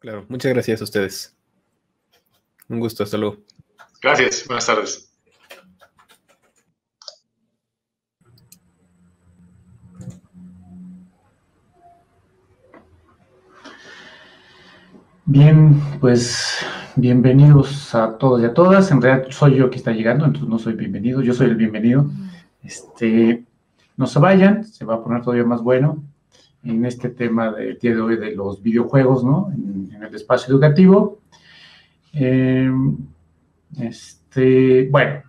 Claro, muchas gracias a ustedes. Un gusto, hasta Gracias, buenas tardes. Bien, pues bienvenidos a todos y a todas. En realidad soy yo que está llegando, entonces no soy bienvenido, yo soy el bienvenido. Mm. Este, no se vayan, se va a poner todavía más bueno en este tema del día de hoy de los videojuegos, ¿no? En, el espacio educativo. Eh, este, bueno,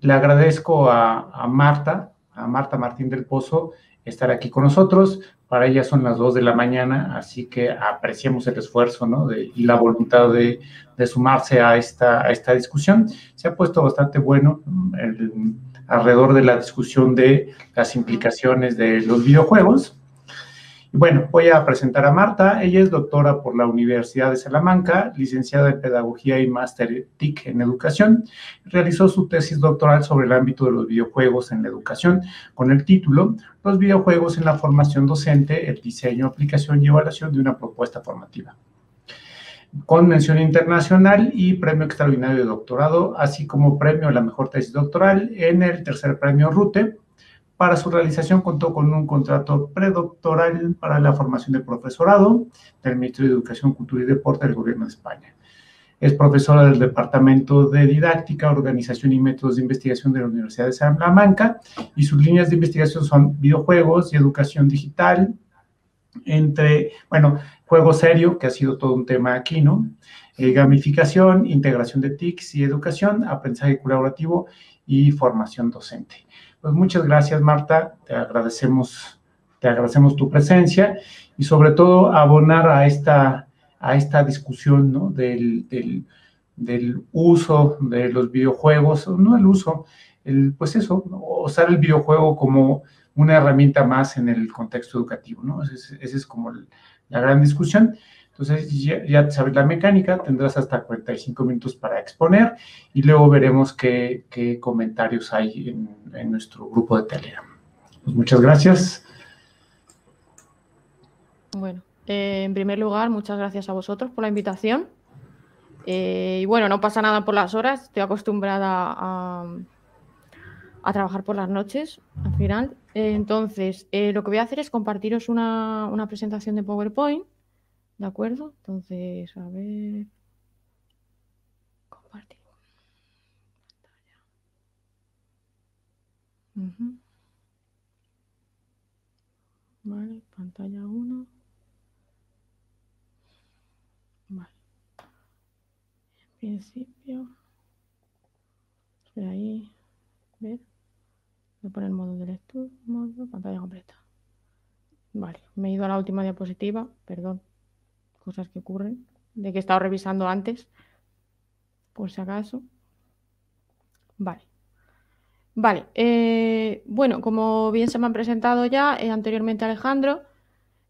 le agradezco a, Marta, a Marta Martín del Pozo, estar aquí con nosotros. Para ella son las 2 de la mañana, así que apreciamos el esfuerzo ¿no? de, y la voluntad de, sumarse a esta, a esta discusión. Se ha puesto bastante bueno alrededor de la discusión de las implicaciones de los videojuegos. Bueno, voy a presentar a Marta. Ella es doctora por la Universidad de Salamanca, licenciada en Pedagogía y Máster TIC en Educación. Realizó su tesis doctoral sobre el ámbito de los videojuegos en la educación con el título Los videojuegos en la formación docente, el diseño, aplicación y evaluación de una propuesta formativa con mención internacional y premio extraordinario de doctorado, así como premio a la mejor tesis doctoral en el tercer premio RUTE para su realización contó con un contrato predoctoral para la formación de profesorado del Ministerio de Educación, Cultura y Deporte del Gobierno de España. Es profesora del Departamento de Didáctica, Organización y Métodos de Investigación de la Universidad de Salamanca y sus líneas de investigación son videojuegos y educación digital, entre, bueno, juego serio, que ha sido todo un tema aquí, ¿no? Eh, gamificación, integración de TICs y educación, aprendizaje colaborativo y formación docente. Pues muchas gracias, Marta. Te agradecemos, te agradecemos tu presencia y sobre todo abonar a esta, a esta discusión del, del, uso de los videojuegos, no el uso, el, pues eso, usar el videojuego como una herramienta más en el contexto educativo, ¿no? Esa es, como la gran discusión. Entonces ya, sabéis la mecánica, tendrás hasta 45 minutos para exponer y luego veremos qué, comentarios hay en, nuestro grupo de Telegram. Pues, muchas gracias. Bueno, eh, en primer lugar, muchas gracias a vosotros por la invitación. Eh, y bueno, no pasa nada por las horas, estoy acostumbrada a, trabajar por las noches al final. Eh, entonces, lo que voy a hacer es compartiros una presentación de PowerPoint ¿De acuerdo? Entonces, a ver. Compartir. Pantalla. Vale, pantalla 1. Vale. En principio. Espera ahí. Ver. Voy a poner modo de lectura. Modo pantalla completa. Vale, me he ido a la última diapositiva, perdón cosas que ocurren, de que he estado revisando antes, por si acaso. Vale. Vale, eh, bueno, como bien se me han presentado ya eh, anteriormente Alejandro,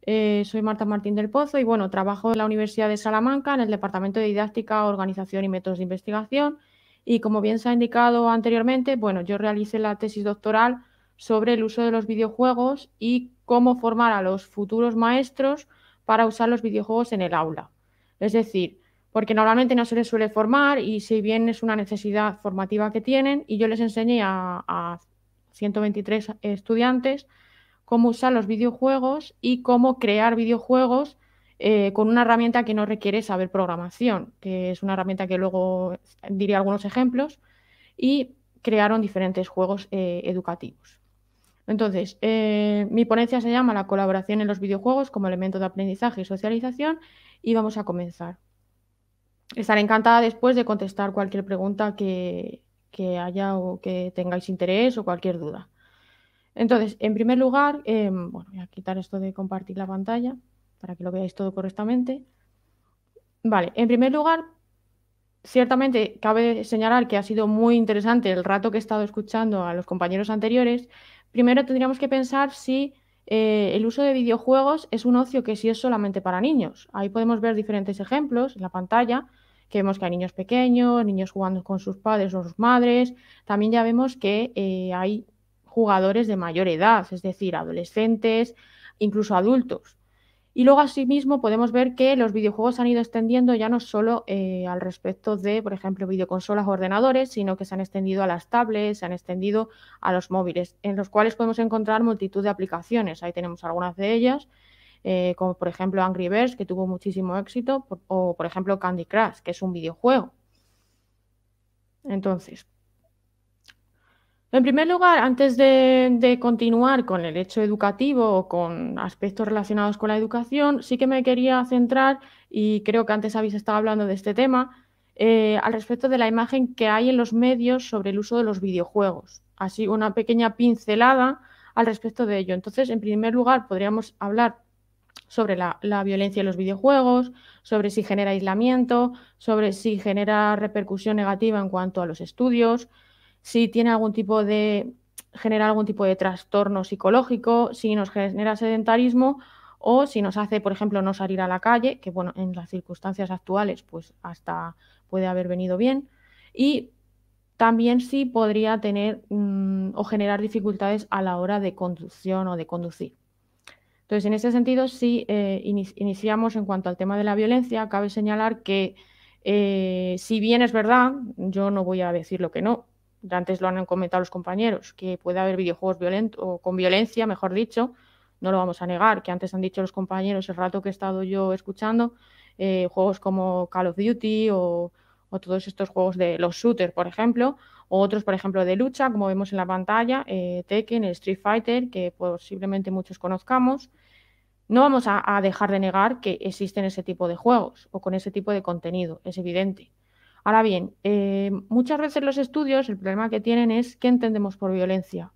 eh, soy Marta Martín del Pozo y bueno, trabajo en la Universidad de Salamanca en el Departamento de Didáctica, Organización y Métodos de Investigación y como bien se ha indicado anteriormente, bueno, yo realicé la tesis doctoral sobre el uso de los videojuegos y cómo formar a los futuros maestros para usar los videojuegos en el aula. Es decir, porque normalmente no se les suele formar y si bien es una necesidad formativa que tienen, y yo les enseñé a, 123 estudiantes cómo usar los videojuegos y cómo crear videojuegos eh, con una herramienta que no requiere saber programación, que es una herramienta que luego diré algunos ejemplos, y crearon diferentes juegos eh, educativos. Entonces, eh, mi ponencia se llama La colaboración en los videojuegos como elemento de aprendizaje y socialización y vamos a comenzar. Estaré encantada después de contestar cualquier pregunta que, haya o que tengáis interés o cualquier duda. Entonces, en primer lugar, em, voy a quitar esto de compartir la pantalla para que lo veáis todo correctamente. Vale, en primer lugar, ciertamente cabe señalar que ha sido muy interesante el rato que he estado escuchando a los compañeros anteriores, primero tendríamos que pensar si eh, el uso de videojuegos es un ocio que sí es solamente para niños. Ahí podemos ver diferentes ejemplos en la pantalla, que vemos que hay niños pequeños, niños jugando con sus padres o sus madres. También ya vemos que eh, hay jugadores de mayor edad, es decir, adolescentes, incluso adultos. Y luego, asimismo, podemos ver que los videojuegos se han ido extendiendo ya no solo eh, al respecto de, por ejemplo, videoconsolas o ordenadores, sino que se han extendido a las tablets, se han extendido a los móviles, en los cuales podemos encontrar multitud de aplicaciones. Ahí tenemos algunas de ellas, eh, como por ejemplo Angry Birds, que tuvo muchísimo éxito, o por ejemplo Candy Crush, que es un videojuego. Entonces, en primer lugar, antes de, continuar con el hecho educativo o con aspectos relacionados con la educación, sí que me quería centrar, y creo que antes habéis estado hablando de este tema, eh, al respecto de la imagen que hay en los medios sobre el uso de los videojuegos. Así, una pequeña pincelada al respecto de ello. Entonces, en primer lugar, podríamos hablar sobre la, la, violencia en los videojuegos, sobre si genera aislamiento, sobre si genera repercusión negativa en cuanto a los estudios, si tiene algún tipo de genera algún tipo de trastorno psicológico, si nos genera sedentarismo o si nos hace, por ejemplo, no salir a la calle, que bueno, en las circunstancias actuales pues hasta puede haber venido bien, y también si podría tener mm, o generar dificultades a la hora de conducción o de conducir. Entonces, en ese sentido, si eh, iniciamos en cuanto al tema de la violencia, cabe señalar que eh, si bien es verdad, yo no voy a decir lo que no, antes lo han comentado los compañeros, que puede haber videojuegos violentos o con violencia, mejor dicho, no lo vamos a negar, que antes han dicho los compañeros el rato que he estado yo escuchando, eh, juegos como Call of Duty o, todos estos juegos de los shooters, por ejemplo, o otros, por ejemplo, de lucha, como vemos en la pantalla, eh, Tekken, Street Fighter, que posiblemente muchos conozcamos. No vamos a dejar de negar que existen ese tipo de juegos o con ese tipo de contenido, es evidente. Ahora bien, eh, muchas veces los estudios, el problema que tienen es qué entendemos por violencia.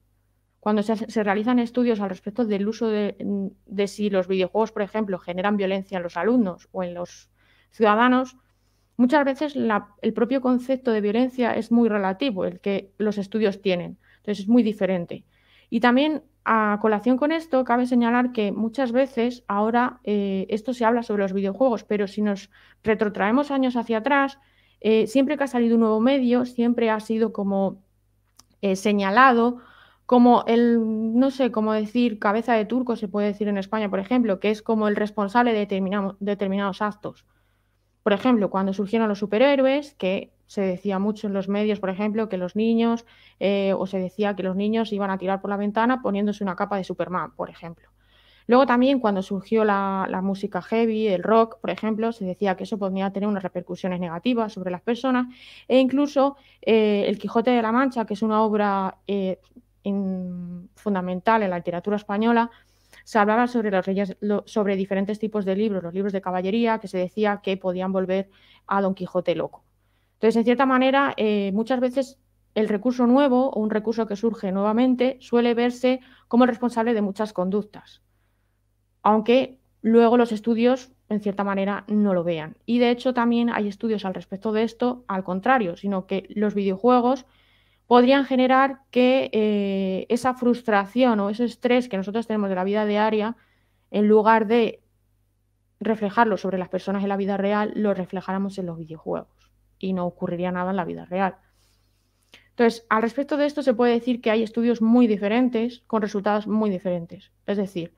Cuando se, realizan estudios al respecto del uso mm, de, si los videojuegos, por ejemplo, generan violencia en los alumnos o en los ciudadanos, muchas veces el propio concepto de violencia es muy relativo, el que los estudios tienen. Entonces es muy diferente. Y también a colación con esto, cabe señalar que muchas veces ahora eh, esto se habla sobre los videojuegos, pero si nos retrotraemos años hacia atrás, eh, siempre que ha salido un nuevo medio, siempre ha sido como eh, señalado, como el, no sé, cómo decir, cabeza de turco, se puede decir en España, por ejemplo, que es como el responsable de determinados actos. Por ejemplo, cuando surgieron los superhéroes, que se decía mucho en los medios, por ejemplo, que los niños, eh, o se decía que los niños iban a tirar por la ventana poniéndose una capa de Superman, por ejemplo. Luego también cuando surgió la, música heavy, el rock, por ejemplo, se decía que eso podía tener unas repercusiones negativas sobre las personas e incluso eh, El Quijote de la Mancha, que es una obra eh, fundamental en la literatura española, se hablaba sobre, los sobre diferentes tipos de libros, los libros de caballería, que se decía que podían volver a Don Quijote loco. Entonces, en cierta manera, eh, muchas veces el recurso nuevo o un recurso que surge nuevamente suele verse como el responsable de muchas conductas aunque luego los estudios en cierta manera no lo vean. Y de hecho también hay estudios al respecto de esto, al contrario, sino que los videojuegos podrían generar que eh, esa frustración o ese estrés que nosotros tenemos de la vida diaria, en lugar de reflejarlo sobre las personas en la vida real, lo reflejáramos en los videojuegos y no ocurriría nada en la vida real. Entonces, al respecto de esto se puede decir que hay estudios muy diferentes con resultados muy diferentes. Es decir,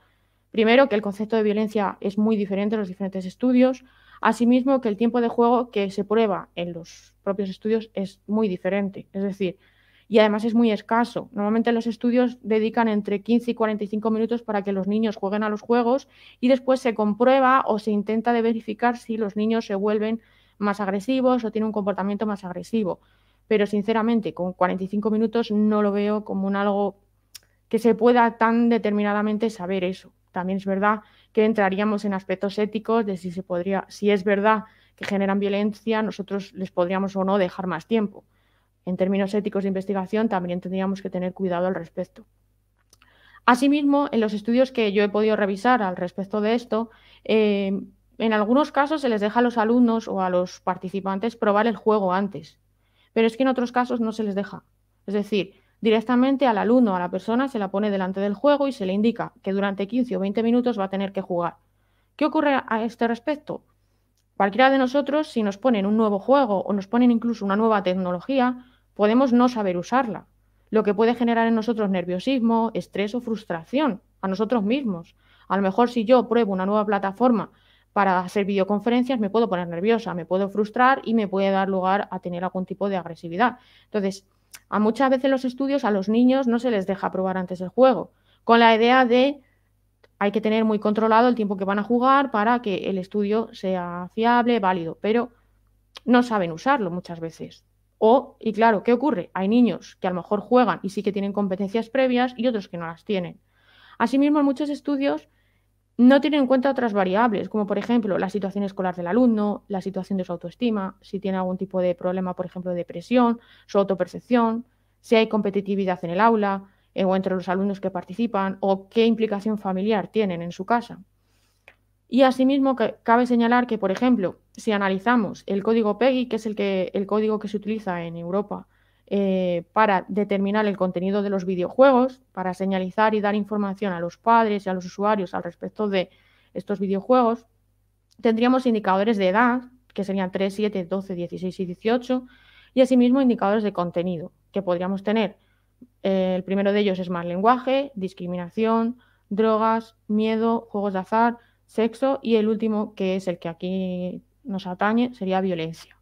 Primero, que el concepto de violencia es muy diferente en los diferentes estudios. Asimismo, que el tiempo de juego que se prueba en los propios estudios es muy diferente. Es decir, y además es muy escaso. Normalmente los estudios dedican entre 15 y 45 minutos para que los niños jueguen a los juegos y después se comprueba o se intenta de verificar si los niños se vuelven más agresivos o tienen un comportamiento más agresivo. Pero sinceramente, con 45 minutos no lo veo como un algo que se pueda tan determinadamente saber eso. También es verdad que entraríamos en aspectos éticos de si se podría, si es verdad que generan violencia, nosotros les podríamos o no dejar más tiempo. En términos éticos de investigación también tendríamos que tener cuidado al respecto. Asimismo, en los estudios que yo he podido revisar al respecto de esto, eh, en algunos casos se les deja a los alumnos o a los participantes probar el juego antes, pero es que en otros casos no se les deja. Es decir, directamente al alumno, a la persona, se la pone delante del juego y se le indica que durante 15 o 20 minutos va a tener que jugar. ¿Qué ocurre a este respecto? Cualquiera de nosotros, si nos ponen un nuevo juego o nos ponen incluso una nueva tecnología, podemos no saber usarla, lo que puede generar en nosotros nerviosismo, estrés o frustración a nosotros mismos. A lo mejor si yo pruebo una nueva plataforma para hacer videoconferencias me puedo poner nerviosa, me puedo frustrar y me puede dar lugar a tener algún tipo de agresividad. Entonces, a muchas veces los estudios a los niños no se les deja probar antes el juego, con la idea de hay que tener muy controlado el tiempo que van a jugar para que el estudio sea fiable, válido, pero no saben usarlo muchas veces. O, y claro, ¿qué ocurre? Hay niños que a lo mejor juegan y sí que tienen competencias previas y otros que no las tienen. Asimismo, en muchos estudios no tiene en cuenta otras variables, como por ejemplo la situación escolar del alumno, la situación de su autoestima, si tiene algún tipo de problema, por ejemplo, de depresión, su autopercepción, si hay competitividad en el aula eh, o entre los alumnos que participan, o qué implicación familiar tienen en su casa. Y asimismo, cabe señalar que, por ejemplo, si analizamos el código PEGI, que es el, el código que se utiliza en Europa eh, para determinar el contenido de los videojuegos, para señalizar y dar información a los padres y a los usuarios al respecto de estos videojuegos. Tendríamos indicadores de edad, que serían 3, 7, 12, 16 y 18, y asimismo indicadores de contenido, que podríamos tener. Eh, el primero de ellos es mal lenguaje, discriminación, drogas, miedo, juegos de azar, sexo y el último, que es el que aquí nos atañe, sería violencia,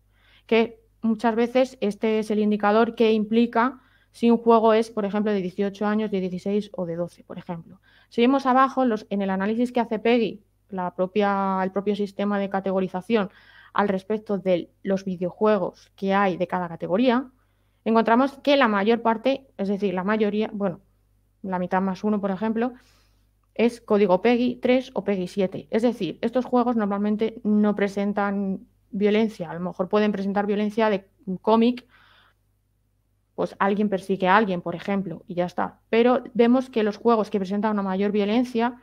que muchas veces este es el indicador que implica si un juego es, por ejemplo, de 18 años, de 16 o de 12, por ejemplo. Si vemos abajo, los, en el análisis que hace PEGI, la propia, el propio sistema de categorización al respecto de los videojuegos que hay de cada categoría, encontramos que la mayor parte, es decir, la mayoría, bueno, la mitad más uno, por ejemplo, es código PEGI 3 o PEGI 7. Es decir, estos juegos normalmente no presentan violencia. A lo mejor pueden presentar violencia de cómic, pues alguien persigue a alguien, por ejemplo, y ya está. Pero vemos que los juegos que presentan una mayor violencia,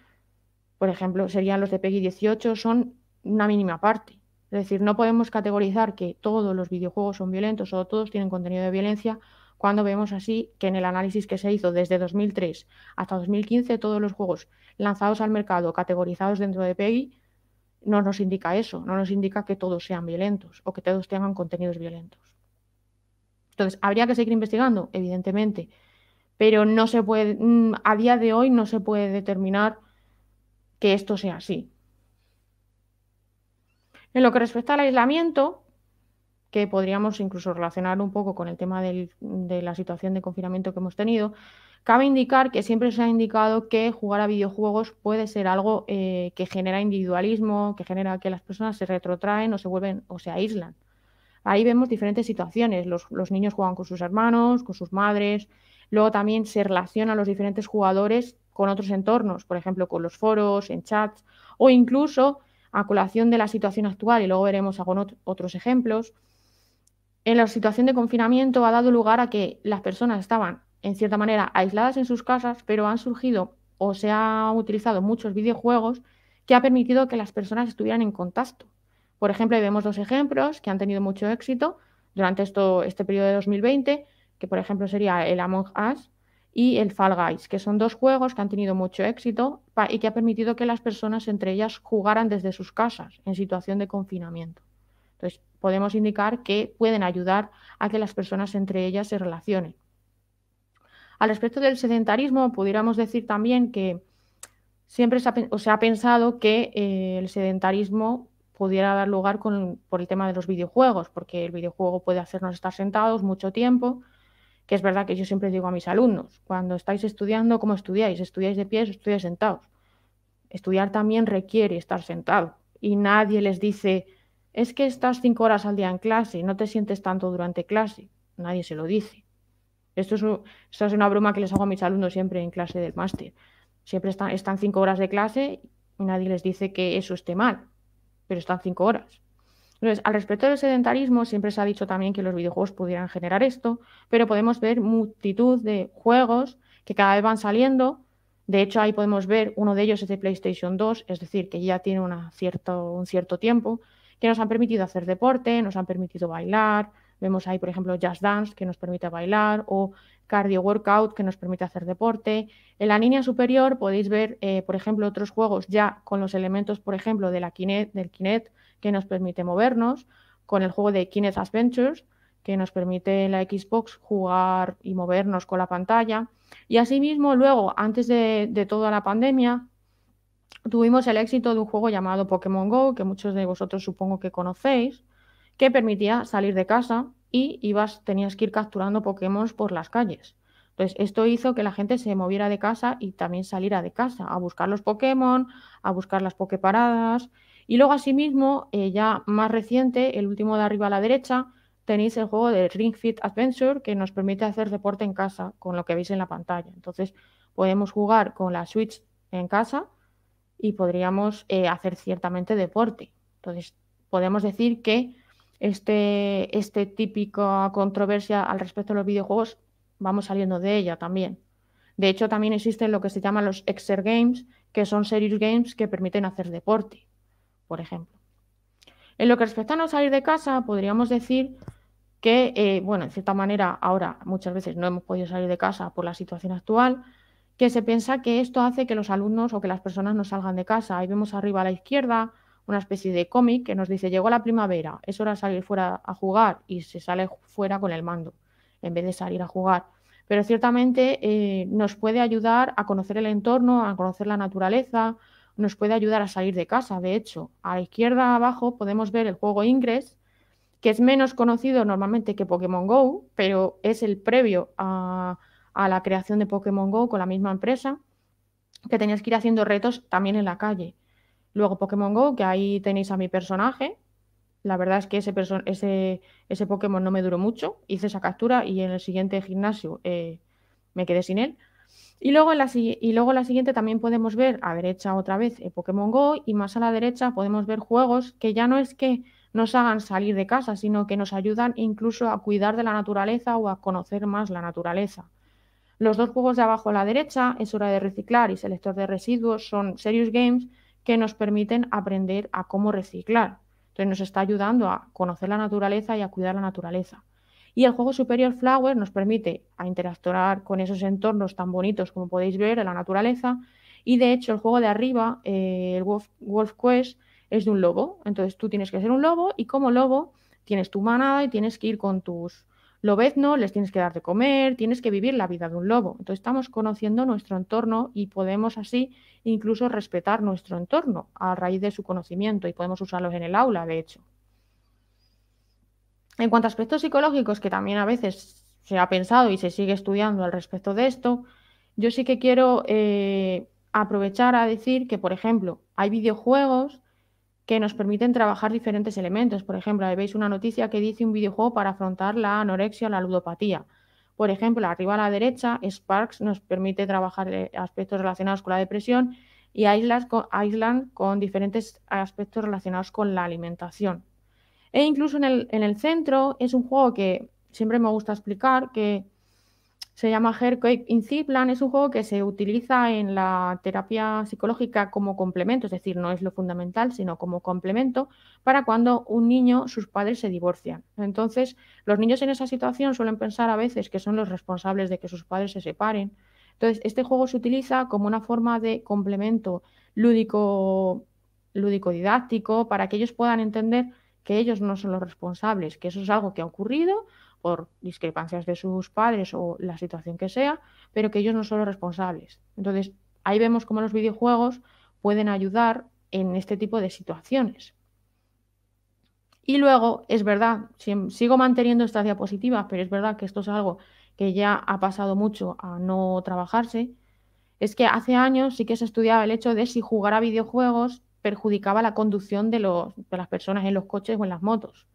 por ejemplo, serían los de Peggy 18, son una mínima parte. Es decir, no podemos categorizar que todos los videojuegos son violentos o todos tienen contenido de violencia cuando vemos así que en el análisis que se hizo desde 2003 hasta 2015 todos los juegos lanzados al mercado categorizados dentro de Peggy no nos indica eso, no nos indica que todos sean violentos o que todos tengan contenidos violentos. Entonces, ¿habría que seguir investigando? Evidentemente, pero no se puede, mm, a día de hoy no se puede determinar que esto sea así. En lo que respecta al aislamiento, que podríamos incluso relacionar un poco con el tema de la situación de confinamiento que hemos tenido, Cabe indicar que siempre se ha indicado que jugar a videojuegos puede ser algo eh, que genera individualismo, que genera que las personas se retrotraen o se vuelven o se aíslan. Ahí vemos diferentes situaciones. Los, los niños juegan con sus hermanos, con sus madres. Luego también se relacionan los diferentes jugadores con otros entornos, por ejemplo, con los foros, en chats o incluso a colación de la situación actual, y luego veremos algunos otros ejemplos, en la situación de confinamiento ha dado lugar a que las personas estaban en cierta manera, aisladas en sus casas, pero han surgido o se han utilizado muchos videojuegos que ha permitido que las personas estuvieran en contacto. Por ejemplo, ahí vemos dos ejemplos que han tenido mucho éxito durante esto, este periodo de 2020, que por ejemplo sería el Among Us y el Fall Guys, que son dos juegos que han tenido mucho éxito y que ha permitido que las personas entre ellas jugaran desde sus casas en situación de confinamiento. Entonces, podemos indicar que pueden ayudar a que las personas entre ellas se relacionen. Al respecto del sedentarismo, pudiéramos decir también que siempre se ha, pensado que eh, el sedentarismo pudiera dar lugar por el tema de los videojuegos, porque el videojuego puede hacernos estar sentados mucho tiempo, que es verdad que yo siempre digo a mis alumnos, cuando estáis estudiando, ¿cómo estudiáis? ¿Estudiáis de pies o estudiáis sentados? Estudiar también requiere estar sentado y nadie les dice, es que estás cinco horas al día en clase, y no te sientes tanto durante clase, nadie se lo dice. Esto es, una broma que les hago a mis alumnos siempre en clase del máster. Siempre están, cinco horas de clase y nadie les dice que eso esté mal, pero están cinco horas. Entonces, al respecto del sedentarismo, siempre se ha dicho también que los videojuegos pudieran generar esto, pero podemos ver multitud de juegos que cada vez van saliendo. De hecho, ahí podemos ver uno de ellos es de PlayStation 2, es decir, que ya tiene cierto, un cierto tiempo, que nos han permitido hacer deporte, nos han permitido bailar, Vemos ahí, por ejemplo, Just Dance, que nos permite bailar, o Cardio Workout, que nos permite hacer deporte. En la línea superior podéis ver, eh, por ejemplo, otros juegos ya con los elementos, por ejemplo, de la del Kinect, que nos permite movernos, con el juego de Kinect Adventures, que nos permite en la Xbox jugar y movernos con la pantalla. Y asimismo, luego, antes de toda la pandemia, tuvimos el éxito de un juego llamado Pokémon Go, que muchos de vosotros supongo que conocéis, que permitía salir de casa y ibas, tenías que ir capturando Pokémon por las calles. Entonces, esto hizo que la gente se moviera de casa y también saliera de casa a buscar los Pokémon, a buscar las Poképaradas. Y luego, asimismo, eh, ya más reciente, el último de arriba a la derecha, tenéis el juego de Ring Fit Adventure que nos permite hacer deporte en casa con lo que veis en la pantalla. Entonces, podemos jugar con la Switch en casa y podríamos eh, hacer ciertamente deporte. Entonces, podemos decir que este, este típica controversia al respecto de los videojuegos, vamos saliendo de ella también. De hecho, también existen lo que se llaman los Exer Games, que son series games que permiten hacer deporte, por ejemplo. En lo que respecta a no salir de casa, podríamos decir que, eh, bueno, en cierta manera, ahora muchas veces no hemos podido salir de casa por la situación actual, que se piensa que esto hace que los alumnos o que las personas no salgan de casa. Ahí vemos arriba a la izquierda una especie de cómic que nos dice, llegó la primavera, es hora de salir fuera a jugar y se sale fuera con el mando, en vez de salir a jugar. Pero ciertamente eh, nos puede ayudar a conocer el entorno, a conocer la naturaleza, nos puede ayudar a salir de casa. De hecho, a la izquierda abajo podemos ver el juego Ingress, que es menos conocido normalmente que Pokémon Go, pero es el previo a, a la creación de Pokémon Go con la misma empresa, que tenías que ir haciendo retos también en la calle. Luego Pokémon Go, que ahí tenéis a mi personaje. La verdad es que ese, ese, ese Pokémon no me duró mucho. Hice esa captura y en el siguiente gimnasio eh, me quedé sin él. Y luego, en la, y luego la siguiente también podemos ver a derecha otra vez eh, Pokémon Go y más a la derecha podemos ver juegos que ya no es que nos hagan salir de casa, sino que nos ayudan incluso a cuidar de la naturaleza o a conocer más la naturaleza. Los dos juegos de abajo a la derecha, Es hora de reciclar y Selector de residuos, son Serious Games que nos permiten aprender a cómo reciclar. Entonces nos está ayudando a conocer la naturaleza y a cuidar la naturaleza. Y el juego Superior Flower nos permite a interactuar con esos entornos tan bonitos como podéis ver en la naturaleza. Y de hecho el juego de arriba, eh, el Wolf, Wolf Quest, es de un lobo. Entonces tú tienes que ser un lobo y como lobo tienes tu manada y tienes que ir con tus ¿no? les tienes que dar de comer, tienes que vivir la vida de un lobo. Entonces estamos conociendo nuestro entorno y podemos así incluso respetar nuestro entorno a raíz de su conocimiento y podemos usarlos en el aula, de hecho. En cuanto a aspectos psicológicos, que también a veces se ha pensado y se sigue estudiando al respecto de esto, yo sí que quiero eh, aprovechar a decir que, por ejemplo, hay videojuegos que nos permiten trabajar diferentes elementos. Por ejemplo, ahí veis una noticia que dice un videojuego para afrontar la anorexia o la ludopatía. Por ejemplo, arriba a la derecha, Sparks nos permite trabajar eh, aspectos relacionados con la depresión y Island con diferentes aspectos relacionados con la alimentación. E incluso en el, en el centro es un juego que siempre me gusta explicar, que se llama Hercoic Inciplan, es un juego que se utiliza en la terapia psicológica como complemento, es decir, no es lo fundamental, sino como complemento para cuando un niño, sus padres se divorcian. Entonces, los niños en esa situación suelen pensar a veces que son los responsables de que sus padres se separen. Entonces, este juego se utiliza como una forma de complemento lúdico, lúdico didáctico para que ellos puedan entender que ellos no son los responsables, que eso es algo que ha ocurrido por discrepancias de sus padres o la situación que sea, pero que ellos no son los responsables. Entonces, ahí vemos cómo los videojuegos pueden ayudar en este tipo de situaciones. Y luego, es verdad, sigo manteniendo estas diapositivas, pero es verdad que esto es algo que ya ha pasado mucho a no trabajarse, es que hace años sí que se estudiaba el hecho de si jugar a videojuegos perjudicaba la conducción de, las personas en los coches o en las motos.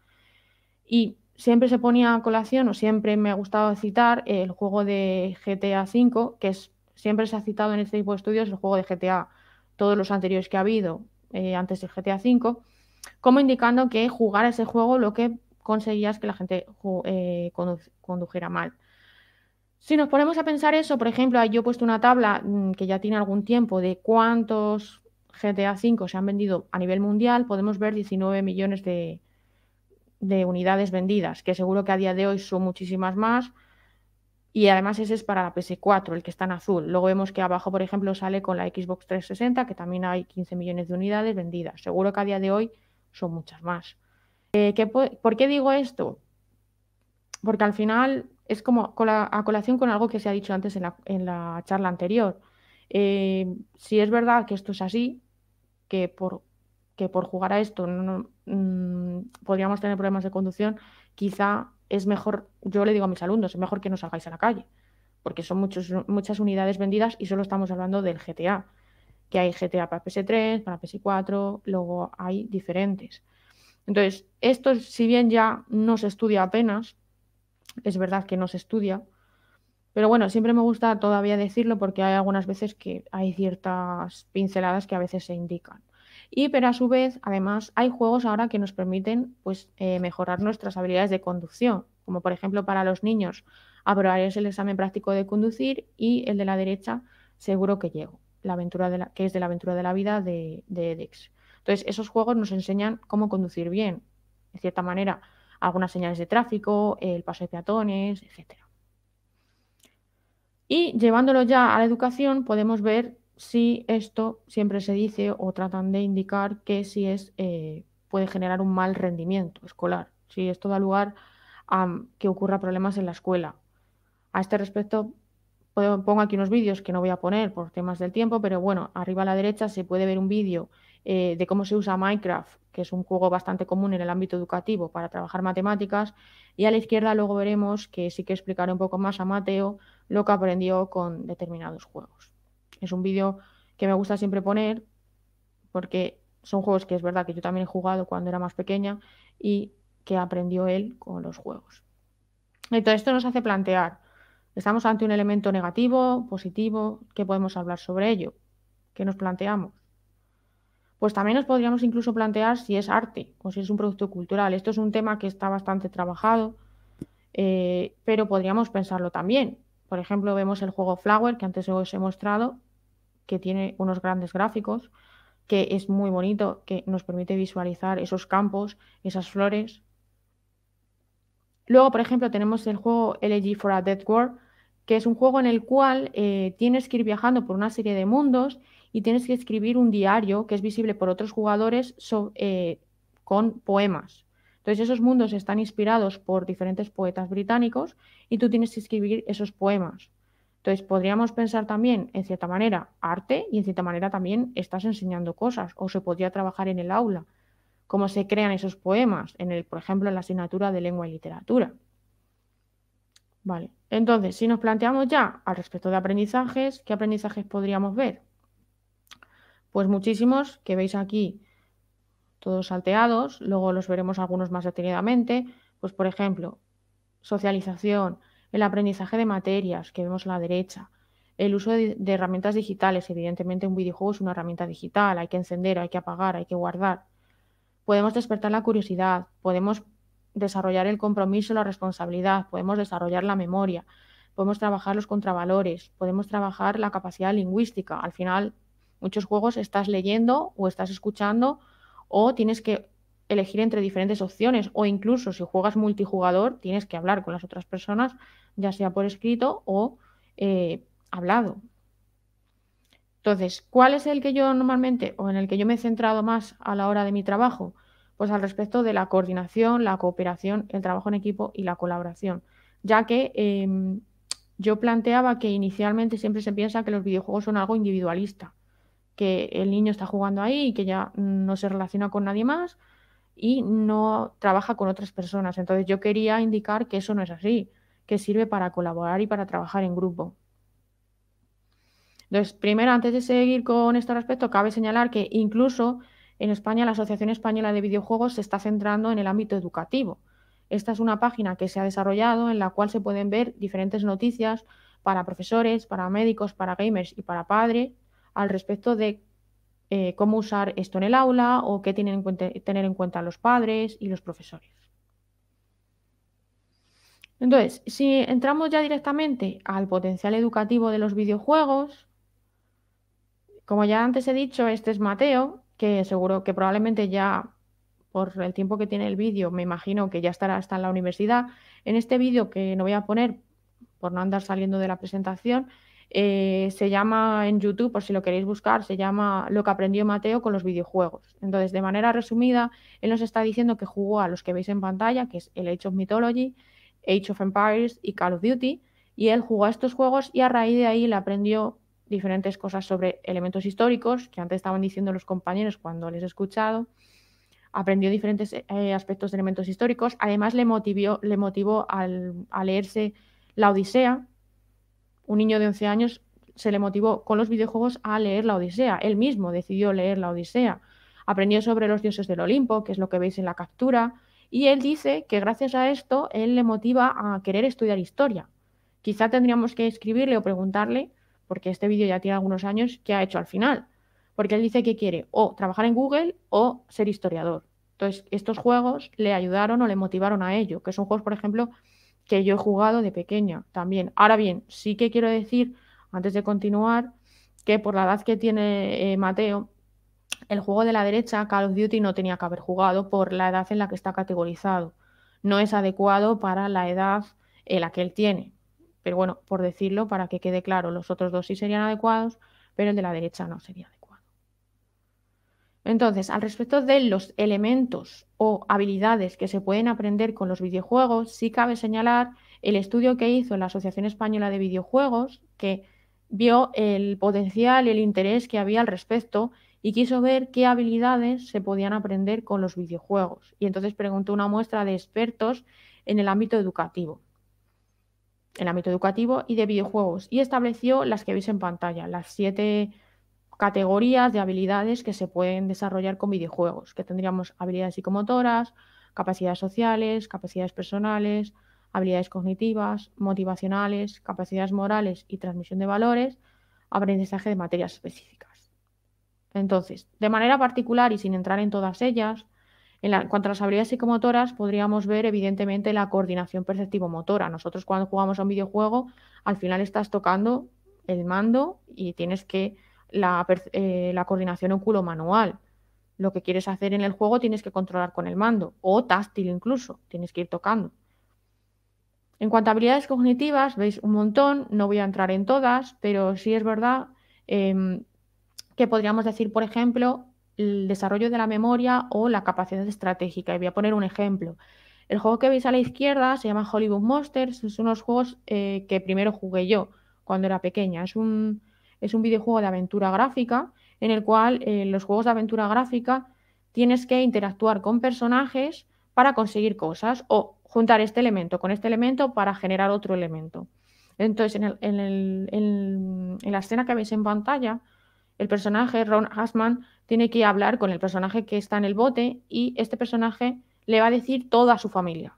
Y siempre se ponía a colación o siempre me ha gustado citar el juego de GTA V, que siempre se ha citado en este tipo de estudios el juego de GTA, todos los anteriores que ha habido eh, antes del GTA V, como indicando que jugar ese juego lo que conseguías que la gente eh, condujera mal. Si nos ponemos a pensar eso, por ejemplo, yo he puesto una tabla mm, que ya tiene algún tiempo de cuántos GTA V se han vendido a nivel mundial, podemos ver 19 millones de, de unidades vendidas, que seguro que a día de hoy son muchísimas más. Y además ese es para la PS4, el que está en azul. Luego vemos que abajo, por ejemplo, sale con la Xbox 360, que también hay 15 millones de unidades vendidas. Seguro que a día de hoy son muchas más. Eh, ¿Por qué digo esto? Porque al final es como a colación con algo que se ha dicho antes en la, en la charla anterior. Eh, si es verdad que esto es así, que por, que por jugar a esto no, Mm, podríamos tener problemas de conducción, quizá es mejor, yo le digo a mis alumnos, es mejor que no salgáis a la calle, porque son muchas unidades vendidas y solo estamos hablando del GTA, que hay GTA para PS3, para PS4, luego hay diferentes. Entonces, esto, si bien ya no se estudia apenas, es verdad que no se estudia, pero bueno, siempre me gusta todavía decirlo porque hay algunas veces que hay ciertas pinceladas que a veces se indican. Y pero a su vez, además, hay juegos ahora que nos permiten pues, eh, mejorar nuestras habilidades de conducción, como por ejemplo para los niños, es el examen práctico de conducir y el de la derecha, seguro que llego, la aventura de la, que es de la aventura de la vida de, de EDEX. Entonces, esos juegos nos enseñan cómo conducir bien, en cierta manera, algunas señales de tráfico, el paso de peatones, etc. Y llevándolo ya a la educación, podemos ver si esto siempre se dice o tratan de indicar que si es eh, puede generar un mal rendimiento escolar, si esto da lugar a que ocurra problemas en la escuela. A este respecto, pongo aquí unos vídeos que no voy a poner por temas del tiempo, pero bueno, arriba a la derecha se puede ver un vídeo eh, de cómo se usa Minecraft, que es un juego bastante común en el ámbito educativo para trabajar matemáticas, y a la izquierda luego veremos que sí que explicaré un poco más a Mateo lo que aprendió con determinados juegos. Es un vídeo que me gusta siempre poner porque son juegos que es verdad que yo también he jugado cuando era más pequeña y que aprendió él con los juegos. Entonces esto nos hace plantear, ¿estamos ante un elemento negativo, positivo? ¿Qué podemos hablar sobre ello? ¿Qué nos planteamos? Pues también nos podríamos incluso plantear si es arte o si es un producto cultural. Esto es un tema que está bastante trabajado, eh, pero podríamos pensarlo también. Por ejemplo, vemos el juego Flower, que antes os he mostrado, que tiene unos grandes gráficos, que es muy bonito, que nos permite visualizar esos campos, esas flores. Luego, por ejemplo, tenemos el juego LG for a Dead World, que es un juego en el cual eh, tienes que ir viajando por una serie de mundos y tienes que escribir un diario que es visible por otros jugadores eh, con poemas. Entonces esos mundos están inspirados por diferentes poetas británicos y tú tienes que escribir esos poemas. Entonces podríamos pensar también, en cierta manera, arte y en cierta manera también estás enseñando cosas o se podría trabajar en el aula, cómo se crean esos poemas, en el, por ejemplo, en la asignatura de lengua y literatura. Vale, entonces, si nos planteamos ya al respecto de aprendizajes, ¿qué aprendizajes podríamos ver? Pues muchísimos que veis aquí todos salteados, luego los veremos algunos más detenidamente, pues por ejemplo, socialización, el aprendizaje de materias, que vemos a la derecha, el uso de, herramientas digitales, evidentemente un videojuego es una herramienta digital, hay que encender, hay que apagar, hay que guardar. Podemos despertar la curiosidad, podemos desarrollar el compromiso, la responsabilidad, podemos desarrollar la memoria, podemos trabajar los contravalores, podemos trabajar la capacidad lingüística. Al final, muchos juegos estás leyendo o estás escuchando o tienes que elegir entre diferentes opciones o incluso si juegas multijugador tienes que hablar con las otras personas, ya sea por escrito o eh, hablado. Entonces, ¿cuál es el que yo normalmente o en el que yo me he centrado más a la hora de mi trabajo? Pues al respecto de la coordinación, la cooperación, el trabajo en equipo y la colaboración, ya que em, yo planteaba que inicialmente siempre se piensa que los videojuegos son algo individualista que el niño está jugando ahí y que ya no se relaciona con nadie más y no trabaja con otras personas. Entonces yo quería indicar que eso no es así, que sirve para colaborar y para trabajar en grupo. Entonces, primero, antes de seguir con este respecto, cabe señalar que incluso en España la Asociación Española de Videojuegos se está centrando en el ámbito educativo. Esta es una página que se ha desarrollado en la cual se pueden ver diferentes noticias para profesores, para médicos, para gamers y para padres al respecto de eh, cómo usar esto en el aula o qué tienen tener en cuenta los padres y los profesores. Entonces, si entramos ya directamente al potencial educativo de los videojuegos, como ya antes he dicho, este es Mateo, que seguro que probablemente ya por el tiempo que tiene el vídeo, me imagino que ya estará hasta en la universidad. En este vídeo que no voy a poner por no andar saliendo de la presentación, eh, se llama en YouTube, por si lo queréis buscar, se llama Lo que aprendió Mateo con los videojuegos. Entonces, de manera resumida, él nos está diciendo que jugó a los que veis en pantalla, que es el Age of Mythology, Age of Empires y Call of Duty, y él jugó a estos juegos y a raíz de ahí le aprendió diferentes cosas sobre elementos históricos, que antes estaban diciendo los compañeros cuando les he escuchado, aprendió diferentes eh, aspectos de elementos históricos, además le motivó, le motivó a leerse la Odisea, un niño de 11 años se le motivó con los videojuegos a leer la Odisea. Él mismo decidió leer la Odisea. Aprendió sobre los dioses del Olimpo, que es lo que veis en la captura, y él dice que gracias a esto él le motiva a querer estudiar historia. Quizá tendríamos que escribirle o preguntarle, porque este vídeo ya tiene algunos años, qué ha hecho al final. Porque él dice que quiere o trabajar en Google o ser historiador. Entonces, estos juegos le ayudaron o le motivaron a ello, que son juegos, por ejemplo, que yo he jugado de pequeña también. Ahora bien, sí que quiero decir, antes de continuar, que por la edad que tiene eh, Mateo, el juego de la derecha, Call of Duty, no tenía que haber jugado por la edad en la que está categorizado. No es adecuado para la edad en eh, la que él tiene. Pero bueno, por decirlo, para que quede claro, los otros dos sí serían adecuados, pero el de la derecha no sería adecuado. Entonces, al respecto de los elementos o habilidades que se pueden aprender con los videojuegos, sí cabe señalar el estudio que hizo la Asociación Española de Videojuegos, que vio el potencial y el interés que había al respecto y quiso ver qué habilidades se podían aprender con los videojuegos. Y entonces preguntó una muestra de expertos en el ámbito educativo, el ámbito educativo y de videojuegos, y estableció las que veis en pantalla, las siete categorías de habilidades que se pueden desarrollar con videojuegos, que tendríamos habilidades psicomotoras, capacidades sociales, capacidades personales, habilidades cognitivas, motivacionales, capacidades morales y transmisión de valores, aprendizaje de materias específicas. Entonces, de manera particular y sin entrar en todas ellas, en, cuanto a las habilidades psicomotoras, podríamos ver evidentemente la coordinación perceptivo-motora. Nosotros cuando jugamos a un videojuego, al final estás tocando el mando y tienes que eh, la, coordinación la coordinación manual Lo que quieres hacer en el juego tienes que controlar con el mando, o táctil incluso, tienes que ir tocando. En cuanto a habilidades cognitivas, veis un montón, no voy a entrar en todas, pero sí es verdad em, que podríamos decir, por ejemplo, el desarrollo de la memoria o la capacidad estratégica. Y voy a poner un ejemplo. El juego que veis a la izquierda se llama Hollywood Monsters, es unos juegos eh, que primero jugué yo cuando era pequeña. Es un, es un videojuego de aventura gráfica en el cual en eh, los juegos de aventura gráfica tienes que interactuar con personajes para conseguir cosas o juntar este elemento con este elemento para generar otro elemento. Entonces, en, la escena que veis en pantalla, el personaje Ron Hasman tiene que hablar con el personaje que está en el bote y este personaje le va a decir toda su familia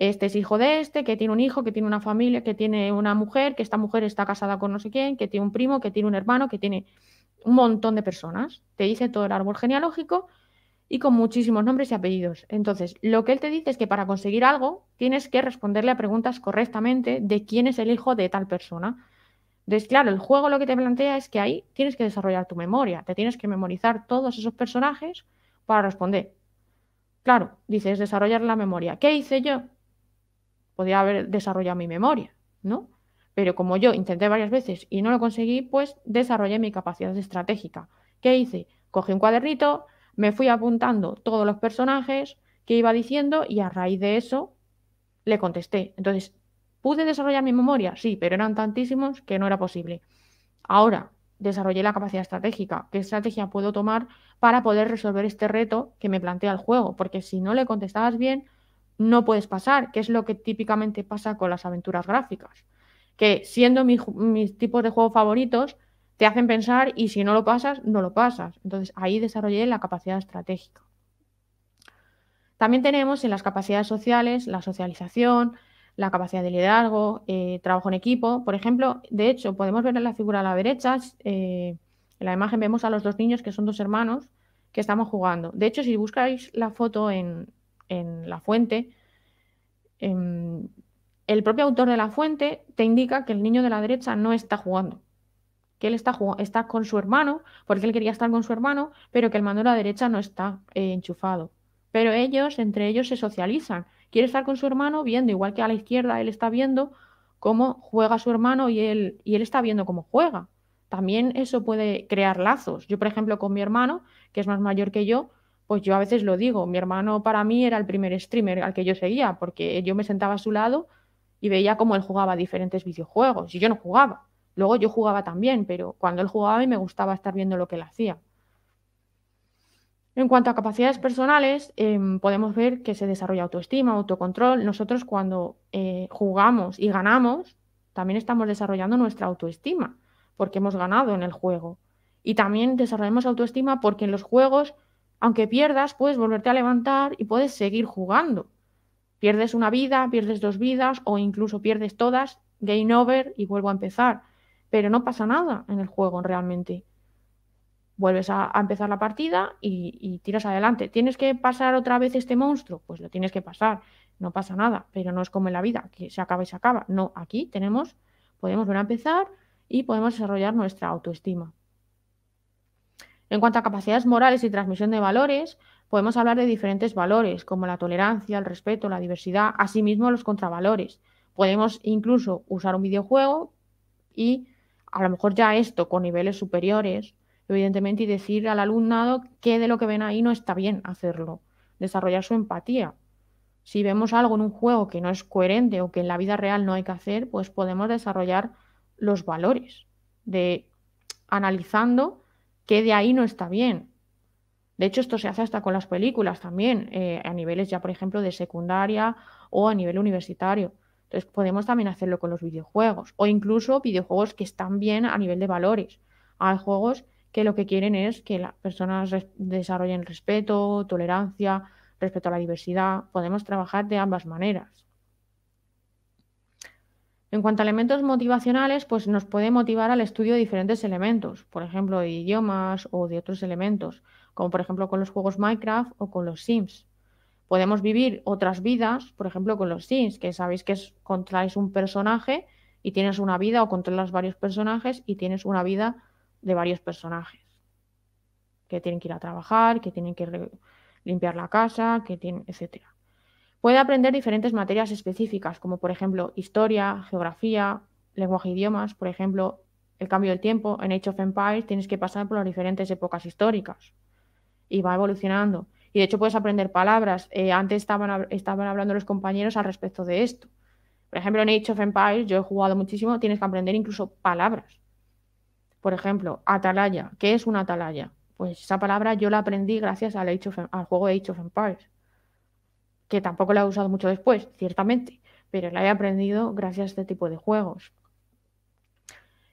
este es hijo de este, que tiene un hijo, que tiene una familia, que tiene una mujer, que esta mujer está casada con no sé quién, que tiene un primo, que tiene un hermano, que tiene un montón de personas. Te dice todo el árbol genealógico y con muchísimos nombres y apellidos. Entonces, lo que él te dice es que para conseguir algo tienes que responderle a preguntas correctamente de quién es el hijo de tal persona. Entonces, claro, el juego lo que te plantea es que ahí tienes que desarrollar tu memoria, te tienes que memorizar todos esos personajes para responder. Claro, dices desarrollar la memoria. ¿Qué hice yo? podía haber desarrollado mi memoria, ¿no? Pero como yo intenté varias veces y no lo conseguí, pues desarrollé mi capacidad estratégica. ¿Qué hice? Cogí un cuadernito, me fui apuntando todos los personajes que iba diciendo y a raíz de eso le contesté. Entonces, ¿pude desarrollar mi memoria? Sí, pero eran tantísimos que no era posible. Ahora, desarrollé la capacidad estratégica. ¿Qué estrategia puedo tomar para poder resolver este reto que me plantea el juego? Porque si no le contestabas bien, no puedes pasar, que es lo que típicamente pasa con las aventuras gráficas, que siendo mis tipos de juego favoritos, te hacen pensar y si no lo pasas, no lo pasas. Entonces ahí desarrollé la capacidad estratégica. También tenemos en las capacidades sociales la socialización, la capacidad de liderazgo, eh, trabajo en equipo. Por ejemplo, de hecho, podemos ver en la figura a la derecha, eh, en la imagen vemos a los dos niños que son dos hermanos que estamos jugando. De hecho, si buscáis la foto en, en la fuente, em, el propio autor de la fuente te indica que el niño de la derecha no está jugando, que él está, con su hermano, porque él quería estar con su hermano, pero que el mando de la derecha no está eh, enchufado. Pero ellos, entre ellos, se socializan. Quiere estar con su hermano viendo, igual que a la izquierda él está viendo cómo juega su hermano y él, y él está viendo cómo juega. También eso puede crear lazos. Yo, por ejemplo, con mi hermano, que es más mayor que yo, pues yo a veces lo digo, mi hermano para mí era el primer streamer al que yo seguía, porque yo me sentaba a su lado y veía cómo él jugaba diferentes videojuegos, y yo no jugaba. Luego yo jugaba también, pero cuando él jugaba y me gustaba estar viendo lo que él hacía. En cuanto a capacidades personales, em, podemos ver que se desarrolla autoestima, autocontrol. Nosotros cuando eh, jugamos y ganamos, también estamos desarrollando nuestra autoestima, porque hemos ganado en el juego. Y también desarrollamos autoestima porque en los juegos aunque pierdas, puedes volverte a levantar y puedes seguir jugando. Pierdes una vida, pierdes dos vidas o incluso pierdes todas, game over y vuelvo a empezar. Pero no pasa nada en el juego realmente. Vuelves a, empezar la partida y, tiras adelante. ¿Tienes que pasar otra vez este monstruo? Pues lo tienes que pasar. No pasa nada, pero no es como en la vida, que se acaba y se acaba. No, aquí tenemos, podemos volver a empezar y podemos desarrollar nuestra autoestima. En cuanto a capacidades morales y transmisión de valores, podemos hablar de diferentes valores, como la tolerancia, el respeto, la diversidad, asimismo los contravalores. Podemos incluso usar un videojuego y a lo mejor ya esto con niveles superiores, evidentemente, y decir al alumnado que de lo que ven ahí no está bien hacerlo, desarrollar su empatía. Si vemos algo en un juego que no es coherente o que en la vida real no hay que hacer, pues podemos desarrollar los valores de analizando que de ahí no está bien. De hecho, esto se hace hasta con las películas también, eh, a niveles ya, por ejemplo, de secundaria o a nivel universitario. Entonces, podemos también hacerlo con los videojuegos o incluso videojuegos que están bien a nivel de valores. Hay juegos que lo que quieren es que las personas desarrollen respeto, tolerancia, respeto a la diversidad. Podemos trabajar de ambas maneras. En cuanto a elementos motivacionales, pues nos puede motivar al estudio de diferentes elementos, por ejemplo, de idiomas o de otros elementos, como por ejemplo con los juegos Minecraft o con los Sims. Podemos vivir otras vidas, por ejemplo, con los Sims, que sabéis que es, controláis un personaje y tienes una vida o controlas varios personajes y tienes una vida de varios personajes que tienen que ir a trabajar, que tienen que limpiar la casa, que tienen, etcétera. Puede aprender diferentes materias específicas, como por ejemplo historia, geografía, lenguaje e idiomas, por ejemplo el cambio del tiempo. En Age of Empires tienes que pasar por las diferentes épocas históricas y va evolucionando. Y de hecho puedes aprender palabras. Eh, antes estaban, estaban hablando los compañeros al respecto de esto. Por ejemplo, en Age of Empires, yo he jugado muchísimo, tienes que aprender incluso palabras. Por ejemplo, atalaya. ¿Qué es una atalaya? Pues esa palabra yo la aprendí gracias al, Age em-, al juego Age of Empires que tampoco la he usado mucho después, ciertamente, pero la he aprendido gracias a este tipo de juegos.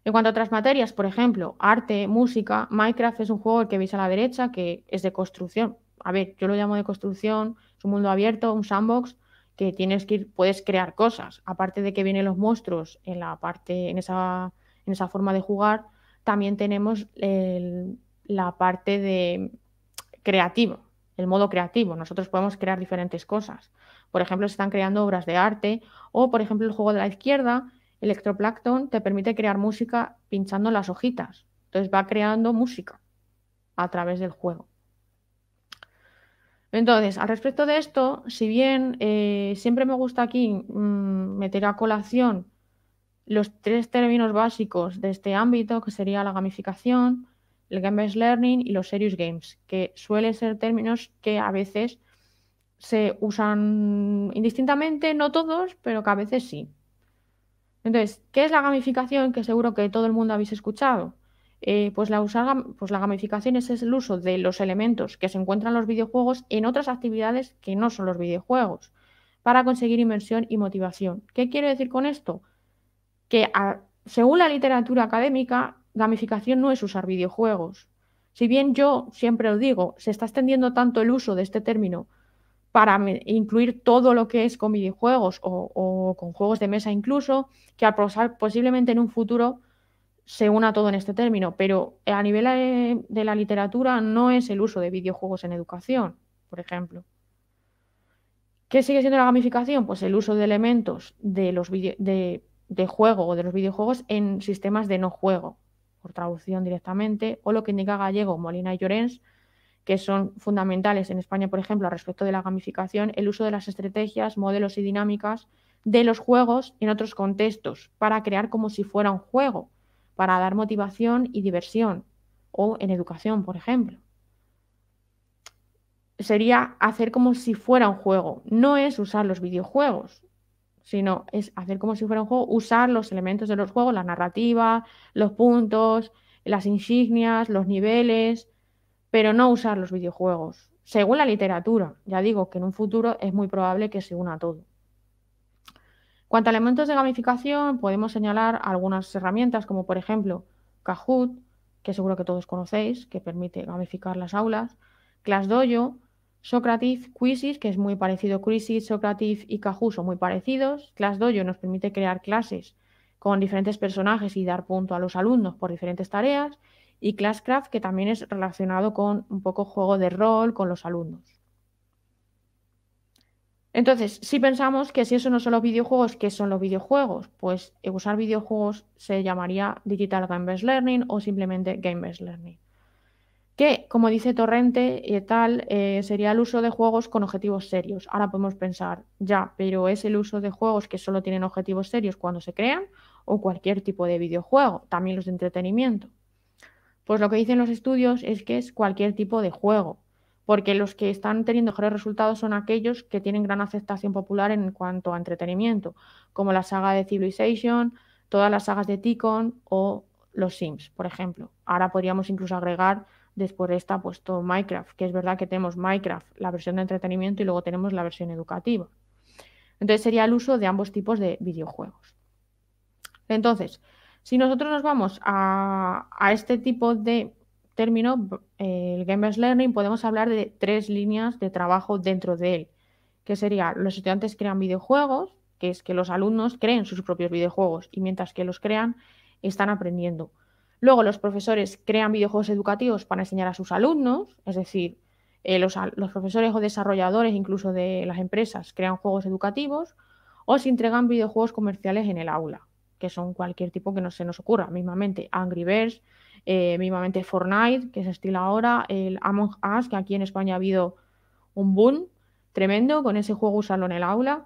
En cuanto a otras materias, por ejemplo, arte, música, Minecraft es un juego que veis a la derecha que es de construcción. A ver, yo lo llamo de construcción, es un mundo abierto, un sandbox, que tienes que ir, puedes crear cosas. Aparte de que vienen los monstruos en la parte, en esa, en esa forma de jugar, también tenemos la parte de creativa, el modo creativo. Nosotros podemos crear diferentes cosas. Por ejemplo, se están creando obras de arte o, por ejemplo, el juego de la izquierda, electroplancton, te permite crear música pinchando las hojitas. Entonces va creando música a través del juego. Entonces, al respecto de esto, si bien eh, siempre me gusta aquí mm, meter a colación los tres términos básicos de este ámbito, que sería la gamificación, el Game Learning y los Serious Games, que suelen ser términos que a veces se usan indistintamente, no todos, pero que a veces sí. Entonces, ¿qué es la gamificación? Que seguro que todo el mundo habéis escuchado. Eh, pues, la pues la gamificación es el uso de los elementos que se encuentran en los videojuegos en otras actividades que no son los videojuegos, para conseguir inmersión y motivación. ¿Qué quiero decir con esto? Que según la literatura académica, gamificación no es usar videojuegos. Si bien yo siempre lo digo, se está extendiendo tanto el uso de este término para incluir todo lo que es con videojuegos o, con juegos de mesa incluso, que al posiblemente en un futuro se una todo en este término, pero a nivel eh, de, la literatura no es el uso de videojuegos en educación, por ejemplo. ¿Qué sigue siendo la gamificación? Pues el uso de elementos de, los de juego o de los videojuegos en sistemas de no juego traducción directamente, o lo que indica Gallego, Molina y Llorens, que son fundamentales en España, por ejemplo, respecto de la gamificación, el uso de las estrategias, modelos y dinámicas de los juegos en otros contextos, para crear como si fuera un juego, para dar motivación y diversión, o en educación, por ejemplo. Sería hacer como si fuera un juego, no es usar los videojuegos, sino es hacer como si fuera un juego, usar los elementos de los juegos, la narrativa, los puntos, las insignias, los niveles, pero no usar los videojuegos. Según la literatura, ya digo que en un futuro es muy probable que se una todo. Cuanto a elementos de gamificación, podemos señalar algunas herramientas como por ejemplo Kahoot, que seguro que todos conocéis, que permite gamificar las aulas, ClassDojo, Socrative, Quizzes, que es muy parecido a Quizzes, Socrative y Kahoo son muy parecidos. ClassDojo nos permite crear clases con diferentes personajes y dar punto a los alumnos por diferentes tareas. Y ClassCraft, que también es relacionado con un poco juego de rol con los alumnos. Entonces, si pensamos que si eso no son los videojuegos, ¿qué son los videojuegos? Pues eh, usar videojuegos se llamaría Digital Game Based Learning o simplemente Game Based Learning que, como dice Torrente y eh, tal, eh, sería el uso de juegos con objetivos serios. Ahora podemos pensar, ya, pero es el uso de juegos que solo tienen objetivos serios cuando se crean o cualquier tipo de videojuego, también los de entretenimiento. Pues lo que dicen los estudios es que es cualquier tipo de juego, porque los que están teniendo mejores resultados son aquellos que tienen gran aceptación popular en cuanto a entretenimiento, como la saga de Civilization, todas las sagas de Ticon o los Sims, por ejemplo. Ahora podríamos incluso agregar Después está puesto Minecraft, que es verdad que tenemos Minecraft, la versión de entretenimiento, y luego tenemos la versión educativa. Entonces sería el uso de ambos tipos de videojuegos. Entonces, si nosotros nos vamos a, este tipo de término, eh, el Gamers Learning, podemos hablar de tres líneas de trabajo dentro de él, que sería los estudiantes crean videojuegos, que es que los alumnos creen sus propios videojuegos y mientras que los crean, están aprendiendo. Luego los profesores crean videojuegos educativos para enseñar a sus alumnos, es decir, eh, los, profesores o desarrolladores incluso de las empresas crean juegos educativos o se entregan videojuegos comerciales en el aula, que son cualquier tipo que no se nos ocurra, mismamente Angry Birds, eh, mismamente Fortnite, que es estilo ahora, el Among Us, que aquí en España ha habido un boom tremendo con ese juego usarlo en el aula.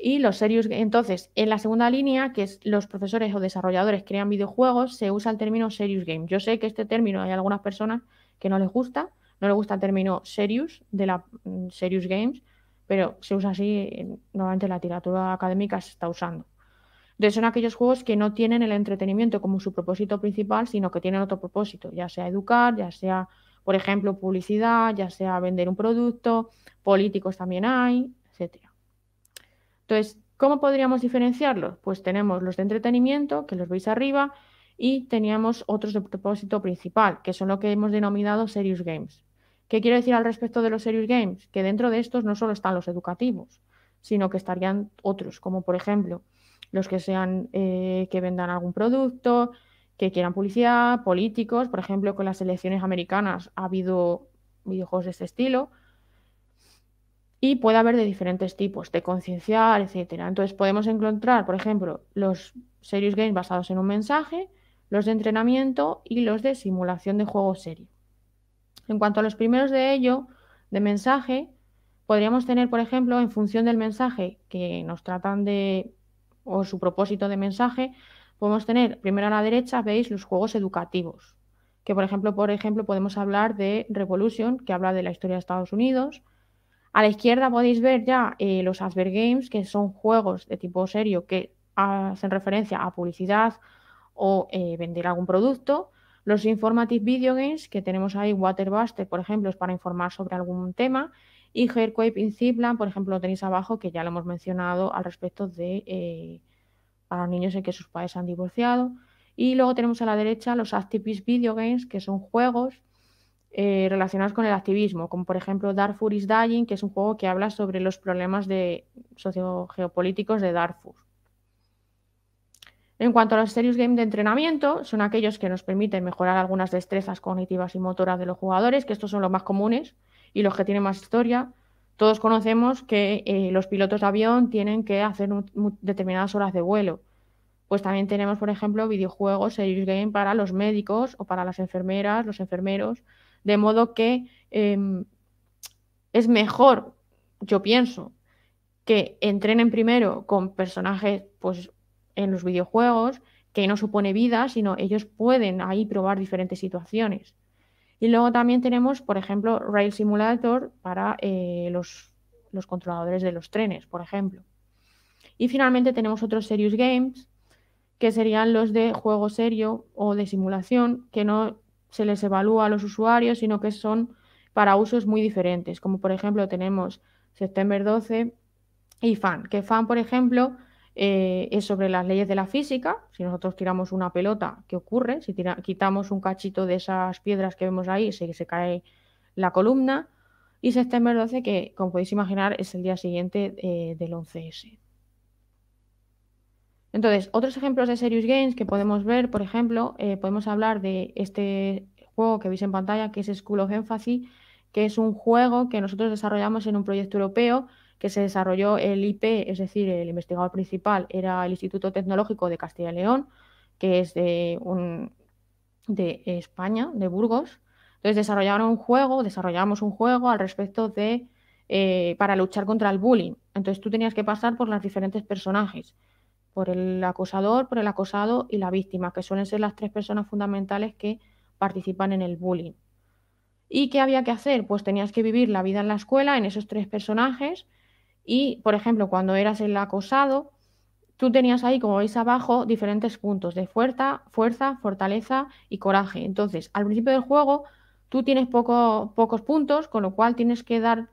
Y los serious entonces, en la segunda línea, que es los profesores o desarrolladores crean videojuegos, se usa el término serious game. Yo sé que este término hay algunas personas que no les gusta, no les gusta el término serious de la mm, serious games, pero se usa así normalmente la literatura académica se está usando. Entonces son aquellos juegos que no tienen el entretenimiento como su propósito principal, sino que tienen otro propósito, ya sea educar, ya sea, por ejemplo, publicidad, ya sea vender un producto, políticos también hay, etcétera. Entonces, ¿cómo podríamos diferenciarlos? Pues tenemos los de entretenimiento, que los veis arriba, y teníamos otros de propósito principal, que son lo que hemos denominado Serious Games. ¿Qué quiero decir al respecto de los Serious Games? Que dentro de estos no solo están los educativos, sino que estarían otros, como por ejemplo los que sean eh, que vendan algún producto, que quieran publicidad, políticos, por ejemplo, con las elecciones americanas ha habido videojuegos de este estilo, y puede haber de diferentes tipos, de concienciar, etcétera. Entonces podemos encontrar, por ejemplo, los series games basados en un mensaje, los de entrenamiento y los de simulación de juego serio. En cuanto a los primeros de ello, de mensaje, podríamos tener, por ejemplo, en función del mensaje que nos tratan de o su propósito de mensaje, podemos tener primero a la derecha, veis, los juegos educativos, que por ejemplo, por ejemplo, podemos hablar de Revolution, que habla de la historia de Estados Unidos, a la izquierda podéis ver ya eh, los Asper Games, que son juegos de tipo serio que hacen referencia a publicidad o eh, vender algún producto. Los Informative Video Games, que tenemos ahí Waterbuster, por ejemplo, es para informar sobre algún tema. Y Hairquake in por ejemplo, lo tenéis abajo, que ya lo hemos mencionado al respecto de eh, para los niños en que sus padres han divorciado. Y luego tenemos a la derecha los Activist Video Games, que son juegos eh, relacionados con el activismo, como por ejemplo Darfur is Dying, que es un juego que habla sobre los problemas de sociogeopolíticos de Darfur. En cuanto a los series game de entrenamiento, son aquellos que nos permiten mejorar algunas destrezas cognitivas y motoras de los jugadores, que estos son los más comunes y los que tienen más historia. Todos conocemos que eh, los pilotos de avión tienen que hacer determinadas horas de vuelo. Pues también tenemos, por ejemplo, videojuegos serious game para los médicos o para las enfermeras, los enfermeros, de modo que em, es mejor, yo pienso, que entrenen primero con personajes pues, en los videojuegos, que no supone vida, sino ellos pueden ahí probar diferentes situaciones. Y luego también tenemos, por ejemplo, Rail Simulator para eh, los, los controladores de los trenes, por ejemplo. Y finalmente tenemos otros Serious Games, que serían los de juego serio o de simulación, que no se les evalúa a los usuarios, sino que son para usos muy diferentes, como por ejemplo tenemos September 12 y FAN, que FAN, por ejemplo, eh, es sobre las leyes de la física. Si nosotros tiramos una pelota, ¿qué ocurre? Si quitamos un cachito de esas piedras que vemos ahí, se, se cae la columna. Y September 12, que como podéis imaginar, es el día siguiente eh, del 11S. Entonces, otros ejemplos de Serious Games que podemos ver, por ejemplo, eh, podemos hablar de este juego que veis en pantalla, que es School of Emphasis, que es un juego que nosotros desarrollamos en un proyecto europeo que se desarrolló el IP, es decir, el investigador principal era el Instituto Tecnológico de Castilla y León, que es de, España, de Burgos. Entonces desarrollaron un juego, desarrollamos un juego al respecto de eh, para luchar contra el bullying. Entonces tú tenías que pasar por los diferentes personajes por el acosador, por el acosado y la víctima, que suelen ser las tres personas fundamentales que participan en el bullying. ¿Y qué había que hacer? Pues tenías que vivir la vida en la escuela, en esos tres personajes, y, por ejemplo, cuando eras el acosado, tú tenías ahí, como veis abajo, diferentes puntos de fuerza, fuerza, fortaleza y coraje. Entonces, al principio del juego, tú tienes pocos puntos, con lo cual tienes que dar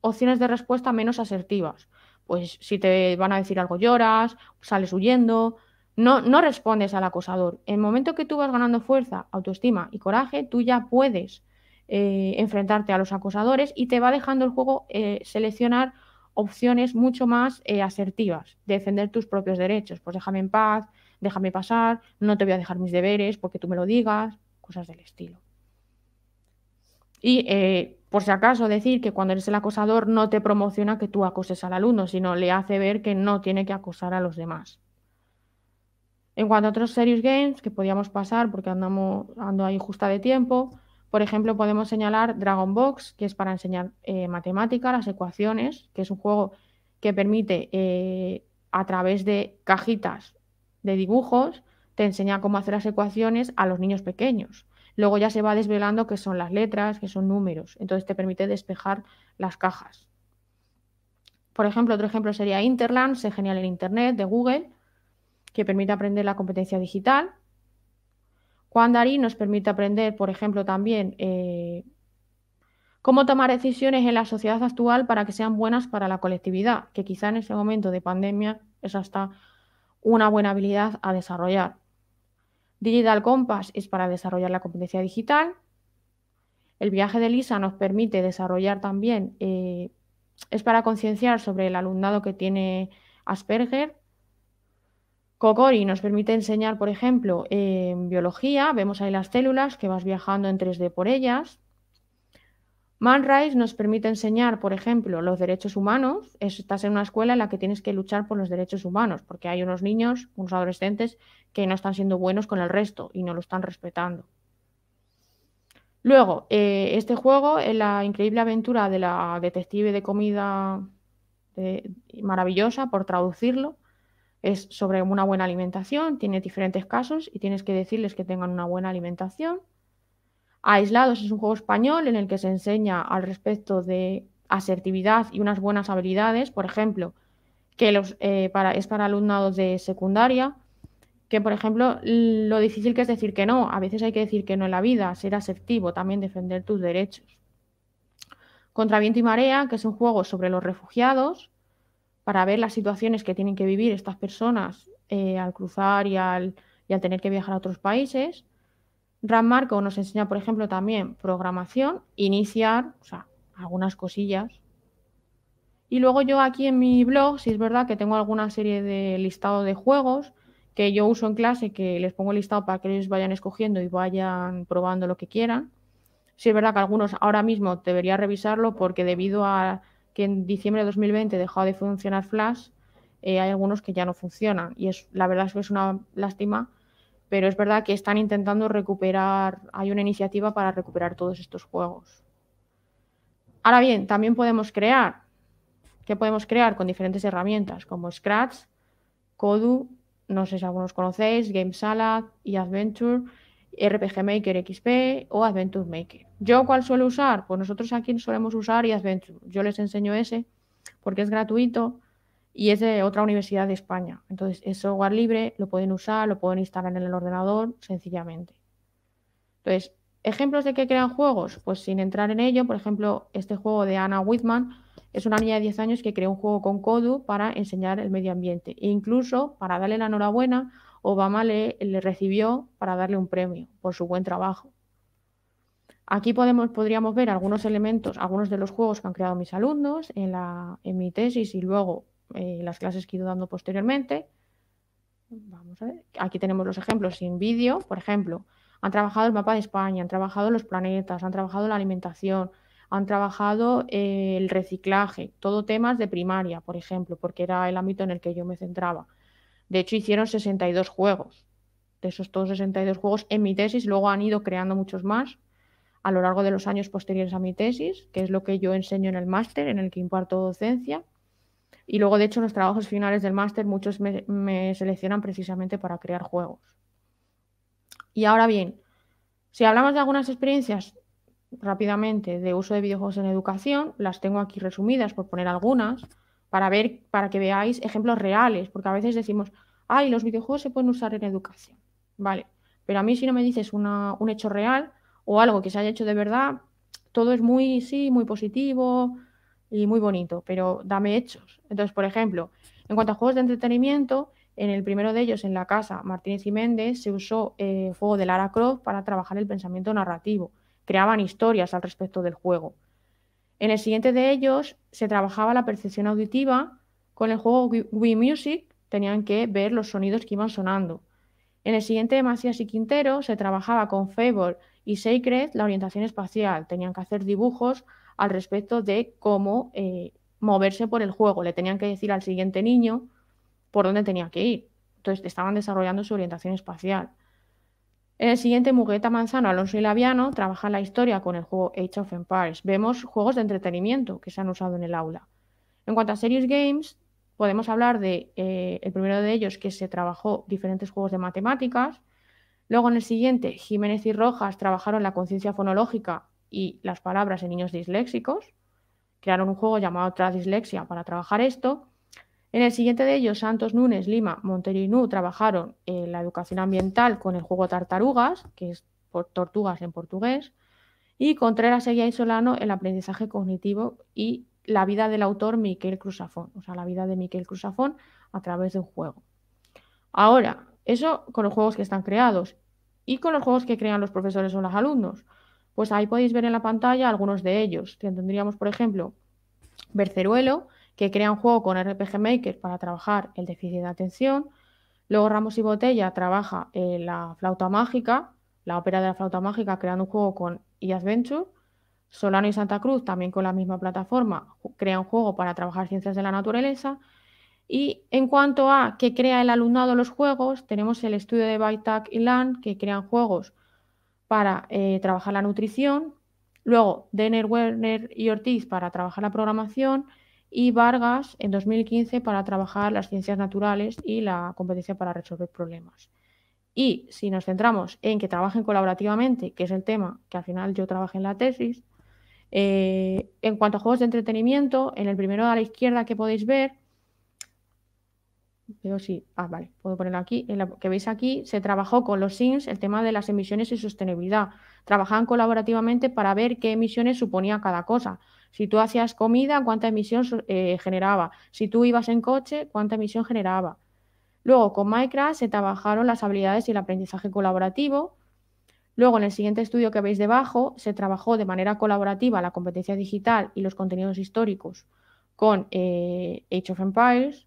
opciones de respuesta menos asertivas pues si te van a decir algo lloras, sales huyendo, no, no respondes al acosador. En el momento que tú vas ganando fuerza, autoestima y coraje, tú ya puedes eh, enfrentarte a los acosadores y te va dejando el juego eh, seleccionar opciones mucho más eh, asertivas, defender tus propios derechos, pues déjame en paz, déjame pasar, no te voy a dejar mis deberes porque tú me lo digas, cosas del estilo. Y por si acaso decir que cuando eres el acosador no te promociona que tú acoses al alumno, sino le hace ver que no tiene que acosar a los demás. En cuanto a otros series games que podíamos pasar porque andamos, ando ahí justa de tiempo, por ejemplo podemos señalar Dragon Box, que es para enseñar eh, matemática, las ecuaciones, que es un juego que permite eh, a través de cajitas de dibujos, te enseña cómo hacer las ecuaciones a los niños pequeños. Luego ya se va desvelando qué son las letras, qué son números. Entonces te permite despejar las cajas. Por ejemplo, otro ejemplo sería Interland, se genial en Internet de Google, que permite aprender la competencia digital. Quandary nos permite aprender, por ejemplo, también eh, cómo tomar decisiones en la sociedad actual para que sean buenas para la colectividad, que quizá en ese momento de pandemia es hasta una buena habilidad a desarrollar. Digital Compass es para desarrollar la competencia digital. El viaje de Lisa nos permite desarrollar también, eh, es para concienciar sobre el alumnado que tiene Asperger. Cocori nos permite enseñar, por ejemplo, en biología, vemos ahí las células que vas viajando en 3D por ellas. Man nos permite enseñar, por ejemplo, los derechos humanos. Estás en una escuela en la que tienes que luchar por los derechos humanos, porque hay unos niños, unos adolescentes, que no están siendo buenos con el resto y no lo están respetando. Luego, eh, este juego, es eh, la increíble aventura de la detective de comida eh, maravillosa, por traducirlo, es sobre una buena alimentación, tiene diferentes casos y tienes que decirles que tengan una buena alimentación Aislados es un juego español en el que se enseña al respecto de asertividad y unas buenas habilidades, por ejemplo, que los, eh, para, es para alumnados de secundaria, que por ejemplo lo difícil que es decir que no, a veces hay que decir que no en la vida, ser asertivo, también defender tus derechos. Contra viento y marea, que es un juego sobre los refugiados, para ver las situaciones que tienen que vivir estas personas eh, al cruzar y al tener que viajar a otros países. Marco nos enseña, por ejemplo, también programación, iniciar, o sea, algunas cosillas. Y luego yo aquí en mi blog, si es verdad que tengo alguna serie de listado de juegos que yo uso en clase, que les pongo el listado para que ellos vayan escogiendo y vayan probando lo que quieran. Si es verdad que algunos ahora mismo debería revisarlo porque debido a que en diciembre de 2020 dejó de funcionar Flash, eh, hay algunos que ya no funcionan. Y es, la verdad es que es una lástima pero es verdad que están intentando recuperar, hay una iniciativa para recuperar todos estos juegos. Ahora bien, también podemos crear. ¿Qué podemos crear? Con diferentes herramientas como Scratch, Kodu, no sé si algunos conocéis, Game Salad y Adventure, RPG Maker XP o Adventure Maker. ¿Yo cuál suelo usar? Pues nosotros aquí solemos usar y Adventure. Yo les enseño ese porque es gratuito y es de otra universidad de España. Entonces, es software libre, lo pueden usar, lo pueden instalar en el ordenador sencillamente. Entonces, ejemplos de que crean juegos, pues sin entrar en ello, por ejemplo, este juego de Anna Whitman es una niña de 10 años que creó un juego con Kodu para enseñar el medio ambiente. E incluso para darle la enhorabuena, Obama le, recibió para darle un premio por su buen trabajo. Aquí podemos, podríamos ver algunos elementos, algunos de los juegos que han creado mis alumnos en, la, en mi tesis y luego eh, las clases que he ido dando posteriormente. Vamos a ver, aquí tenemos los ejemplos sin vídeo, por ejemplo, han trabajado el mapa de España, han trabajado los planetas, han trabajado la alimentación, han trabajado eh, el reciclaje, todo temas de primaria, por ejemplo, porque era el ámbito en el que yo me centraba. De hecho, hicieron 62 juegos. De esos todos 62 juegos en mi tesis, luego han ido creando muchos más a lo largo de los años posteriores a mi tesis, que es lo que yo enseño en el máster en el que imparto docencia. Y luego, de hecho, en los trabajos finales del máster, muchos me, seleccionan precisamente para crear juegos. Y ahora bien, si hablamos de algunas experiencias rápidamente de uso de videojuegos en educación, las tengo aquí resumidas por poner algunas, para ver, para que veáis ejemplos reales, porque a veces decimos, ay, los videojuegos se pueden usar en educación. Vale, pero a mí si no me dices un hecho real o algo que se haya hecho de verdad, todo es muy, sí, muy positivo, y muy bonito, pero dame hechos. Entonces, por ejemplo, en cuanto a juegos de entretenimiento, en el primero de ellos, en la casa Martínez y Méndez, se usó eh, el juego de Lara Croft para trabajar el pensamiento narrativo. Creaban historias al respecto del juego. En el siguiente de ellos se trabajaba la percepción auditiva con el juego Wii Music, tenían que ver los sonidos que iban sonando. En el siguiente de Macías y Quintero se trabajaba con Fable y Sacred la orientación espacial, tenían que hacer dibujos al respecto de cómo eh, moverse por el juego. Le tenían que decir al siguiente niño por dónde tenía que ir. Entonces estaban desarrollando su orientación espacial. En el siguiente, Mugueta Manzano, Alonso y Laviano trabajan la historia con el juego Age of Empires. Vemos juegos de entretenimiento que se han usado en el aula. En cuanto a Serious Games, podemos hablar de eh, el primero de ellos, que se trabajó diferentes juegos de matemáticas. Luego, en el siguiente, Jiménez y Rojas trabajaron la conciencia fonológica y las palabras en niños disléxicos. Crearon un juego llamado Tras Dislexia para trabajar esto. En el siguiente de ellos, Santos Núñez, Lima, Montero y Nu trabajaron en eh, la educación ambiental con el juego Tartarugas, que es tortugas en portugués, y Contreras Seguía y Solano, el aprendizaje cognitivo y la vida del autor Miquel Cruzafón, o sea, la vida de Miquel Cruzafón a través de un juego. Ahora, eso con los juegos que están creados y con los juegos que crean los profesores o los alumnos. Pues ahí podéis ver en la pantalla algunos de ellos. Tendríamos, por ejemplo, Berceruelo, que crea un juego con RPG Maker para trabajar el déficit de atención. Luego Ramos y Botella trabaja eh, la flauta mágica, la ópera de la flauta mágica, creando un juego con e-adventure. Solano y Santa Cruz, también con la misma plataforma, crean un juego para trabajar ciencias de la naturaleza. Y en cuanto a que crea el alumnado los juegos, tenemos el estudio de Baitac y LAN, que crean juegos para eh, trabajar la nutrición, luego Denner, Werner y Ortiz para trabajar la programación y Vargas en 2015 para trabajar las ciencias naturales y la competencia para resolver problemas. Y si nos centramos en que trabajen colaborativamente, que es el tema que al final yo trabajé en la tesis, eh, en cuanto a juegos de entretenimiento, en el primero a la izquierda que podéis ver, si. Ah, vale, puedo ponerlo aquí. En la que veis aquí, se trabajó con los SIMS el tema de las emisiones y sostenibilidad. Trabajaban colaborativamente para ver qué emisiones suponía cada cosa. Si tú hacías comida, cuánta emisión eh, generaba. Si tú ibas en coche, cuánta emisión generaba. Luego, con Minecraft se trabajaron las habilidades y el aprendizaje colaborativo. Luego, en el siguiente estudio que veis debajo, se trabajó de manera colaborativa la competencia digital y los contenidos históricos con eh, Age of Empires.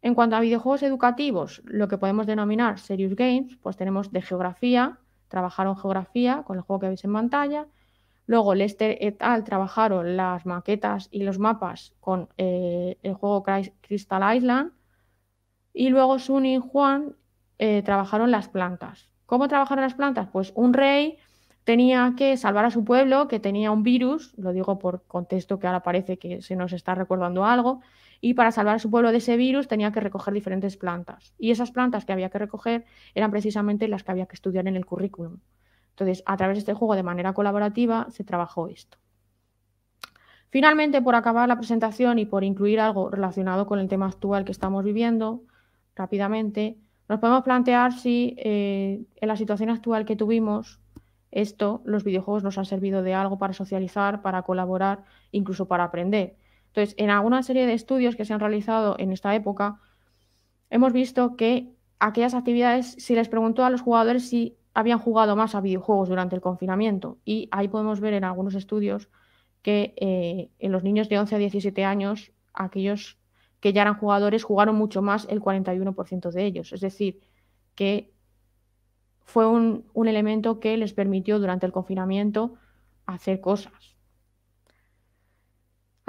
En cuanto a videojuegos educativos, lo que podemos denominar Serious Games, pues tenemos de geografía, trabajaron geografía con el juego que veis en pantalla. Luego Lester et al trabajaron las maquetas y los mapas con eh, el juego Crystal Island. Y luego Sun y Juan eh, trabajaron las plantas. ¿Cómo trabajaron las plantas? Pues un rey tenía que salvar a su pueblo que tenía un virus, lo digo por contexto que ahora parece que se nos está recordando algo, y para salvar a su pueblo de ese virus tenía que recoger diferentes plantas. Y esas plantas que había que recoger eran precisamente las que había que estudiar en el currículum. Entonces, a través de este juego de manera colaborativa se trabajó esto. Finalmente, por acabar la presentación y por incluir algo relacionado con el tema actual que estamos viviendo, rápidamente, nos podemos plantear si eh, en la situación actual que tuvimos, esto, los videojuegos nos han servido de algo para socializar, para colaborar, incluso para aprender. Entonces, en alguna serie de estudios que se han realizado en esta época, hemos visto que aquellas actividades, se les preguntó a los jugadores si habían jugado más a videojuegos durante el confinamiento. Y ahí podemos ver en algunos estudios que eh, en los niños de 11 a 17 años, aquellos que ya eran jugadores jugaron mucho más el 41% de ellos. Es decir, que fue un elemento que les permitió durante el confinamiento hacer cosas.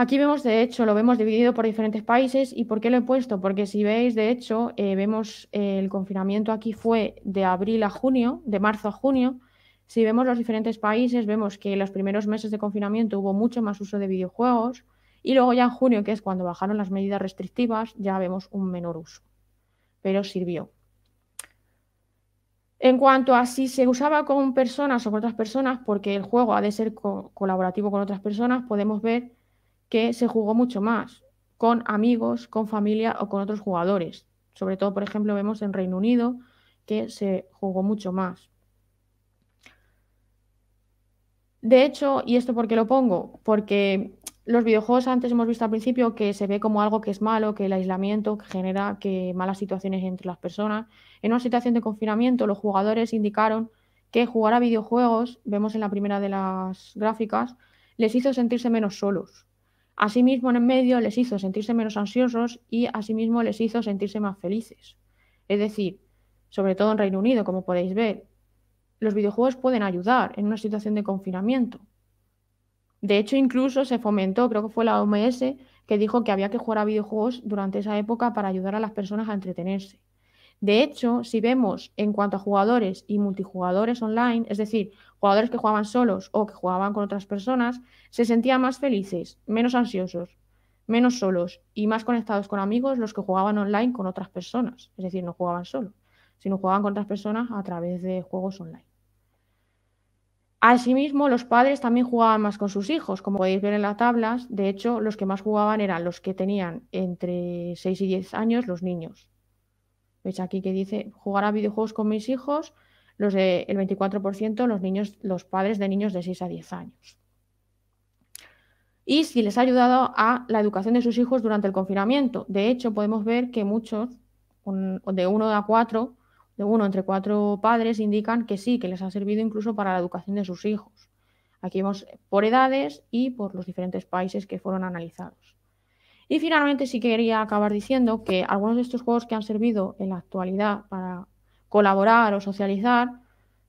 Aquí vemos, de hecho, lo vemos dividido por diferentes países. ¿Y por qué lo he puesto? Porque si veis, de hecho, eh, vemos eh, el confinamiento aquí fue de abril a junio, de marzo a junio. Si vemos los diferentes países, vemos que en los primeros meses de confinamiento hubo mucho más uso de videojuegos y luego ya en junio, que es cuando bajaron las medidas restrictivas, ya vemos un menor uso. Pero sirvió. En cuanto a si se usaba con personas o con otras personas, porque el juego ha de ser colaborativo con otras personas, podemos ver que se jugó mucho más con amigos, con familia o con otros jugadores. Sobre todo, por ejemplo, vemos en Reino Unido que se jugó mucho más. De hecho, ¿y esto por qué lo pongo? Porque los videojuegos antes hemos visto al principio que se ve como algo que es malo, que el aislamiento que genera que malas situaciones entre las personas. En una situación de confinamiento, los jugadores indicaron que jugar a videojuegos, vemos en la primera de las gráficas, les hizo sentirse menos solos. Asimismo, en el medio les hizo sentirse menos ansiosos y asimismo les hizo sentirse más felices. Es decir, sobre todo en Reino Unido, como podéis ver, los videojuegos pueden ayudar en una situación de confinamiento. De hecho, incluso se fomentó, creo que fue la OMS, que dijo que había que jugar a videojuegos durante esa época para ayudar a las personas a entretenerse. De hecho, si vemos en cuanto a jugadores y multijugadores online, es decir, jugadores que jugaban solos o que jugaban con otras personas, se sentían más felices, menos ansiosos, menos solos y más conectados con amigos los que jugaban online con otras personas, es decir, no jugaban solos, sino jugaban con otras personas a través de juegos online. Asimismo, los padres también jugaban más con sus hijos, como podéis ver en las tablas. De hecho, los que más jugaban eran los que tenían entre 6 y 10 años, los niños, Veis aquí que dice jugar a videojuegos con mis hijos, los de el 24%, los niños, los padres de niños de 6 a 10 años. Y si les ha ayudado a la educación de sus hijos durante el confinamiento. De hecho, podemos ver que muchos, de uno a cuatro de uno entre cuatro padres indican que sí, que les ha servido incluso para la educación de sus hijos. Aquí vemos por edades y por los diferentes países que fueron analizados. Y finalmente sí quería acabar diciendo que algunos de estos juegos que han servido en la actualidad para colaborar o socializar,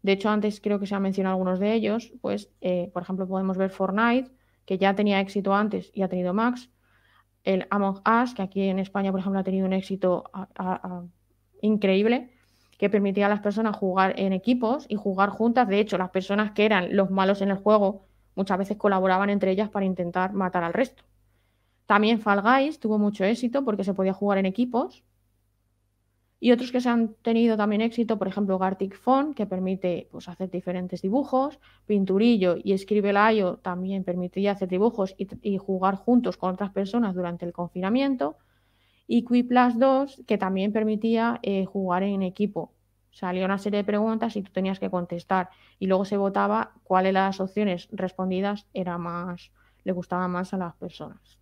de hecho antes creo que se han mencionado algunos de ellos, pues eh, por ejemplo podemos ver Fortnite, que ya tenía éxito antes y ha tenido Max, el Among Us, que aquí en España por ejemplo ha tenido un éxito increíble, que permitía a las personas jugar en equipos y jugar juntas. De hecho, las personas que eran los malos en el juego muchas veces colaboraban entre ellas para intentar matar al resto. También Fall Guys tuvo mucho éxito porque se podía jugar en equipos. Y otros que se han tenido también éxito, por ejemplo, Gartic Phone que permite pues, hacer diferentes dibujos, Pinturillo y Escribelayo también permitía hacer dibujos y, jugar juntos con otras personas durante el confinamiento, y Quiplas 2, que también permitía eh, jugar en equipo. Salía una serie de preguntas y tú tenías que contestar, y luego se votaba cuáles de las opciones respondidas era más, le gustaba más a las personas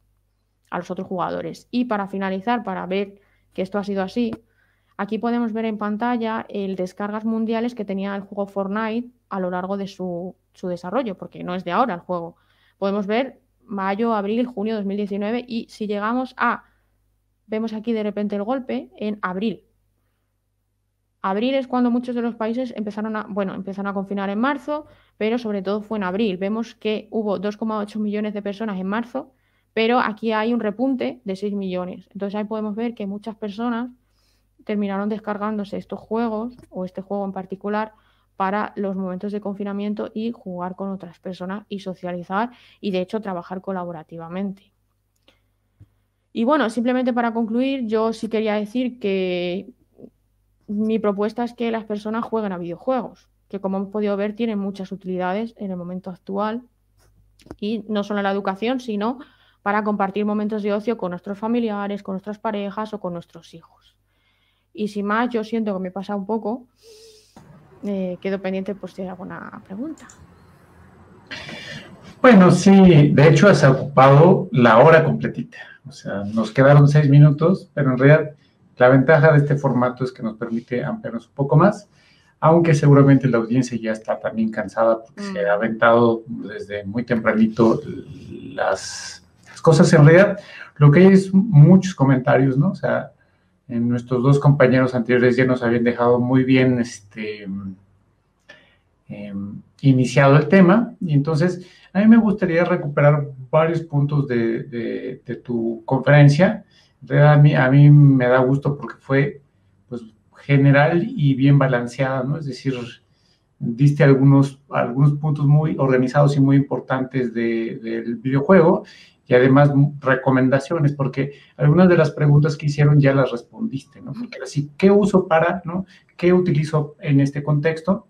a los otros jugadores. Y para finalizar, para ver que esto ha sido así, aquí podemos ver en pantalla el descargas mundiales que tenía el juego Fortnite a lo largo de su, su desarrollo, porque no es de ahora el juego. Podemos ver mayo, abril, junio 2019 y si llegamos a, vemos aquí de repente el golpe, en abril Abril es cuando muchos de los países empezaron a, bueno, empezaron a confinar en marzo, pero sobre todo fue en abril. Vemos que hubo 2,8 millones de personas en marzo pero aquí hay un repunte de 6 millones. Entonces ahí podemos ver que muchas personas terminaron descargándose estos juegos o este juego en particular para los momentos de confinamiento y jugar con otras personas y socializar y de hecho trabajar colaborativamente. Y bueno, simplemente para concluir, yo sí quería decir que mi propuesta es que las personas jueguen a videojuegos, que como hemos podido ver tienen muchas utilidades en el momento actual y no solo en la educación, sino para compartir momentos de ocio con nuestros familiares, con nuestras parejas o con nuestros hijos. Y sin más, yo siento que me pasa un poco. Eh, quedo pendiente por si hay alguna pregunta. Bueno, sí, de hecho has ocupado la hora completita. O sea, nos quedaron seis minutos, pero en realidad la ventaja de este formato es que nos permite ampliarnos un poco más, aunque seguramente la audiencia ya está también cansada porque se mm. ha aventado desde muy tempranito las cosas en realidad, lo que hay es muchos comentarios, ¿no? O sea, en nuestros dos compañeros anteriores ya nos habían dejado muy bien este, em, iniciado el tema. Y entonces, a mí me gustaría recuperar varios puntos de, tu conferencia. A mí, a mí me da gusto porque fue pues, general y bien balanceada, ¿no? Es decir, diste algunos, algunos puntos muy organizados y muy importantes del videojuego y además recomendaciones, porque algunas de las preguntas que hicieron ya las respondiste, ¿no? así, ¿qué uso para, ¿no? ¿Qué utilizo en este contexto?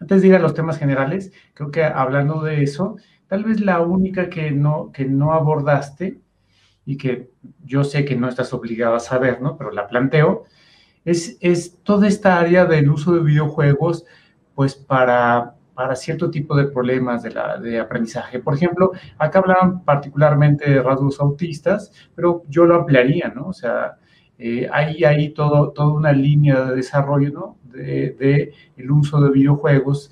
Antes de ir a los temas generales, creo que hablando de eso, tal vez la única que no, que no abordaste y que yo sé que no estás obligado a saber, ¿no? Pero la planteo, es, es toda esta área del uso de videojuegos, pues para para cierto tipo de problemas de, aprendizaje. Por ejemplo, acá hablaban particularmente de rasgos autistas, pero yo lo ampliaría, ¿no? O sea, eh, hay ahí todo, toda una línea de desarrollo, ¿no? De, el uso de videojuegos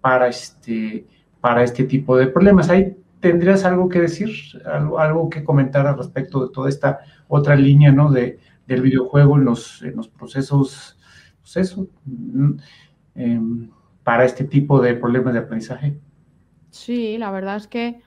para este, para este tipo de problemas. Ahí tendrías algo que decir, algo, que comentar al respecto de toda esta otra línea, ¿no? De, del videojuego en los, los procesos, pues eso, mm, em, para este tipo de problemas de aprendizaje? Sí, la verdad es que,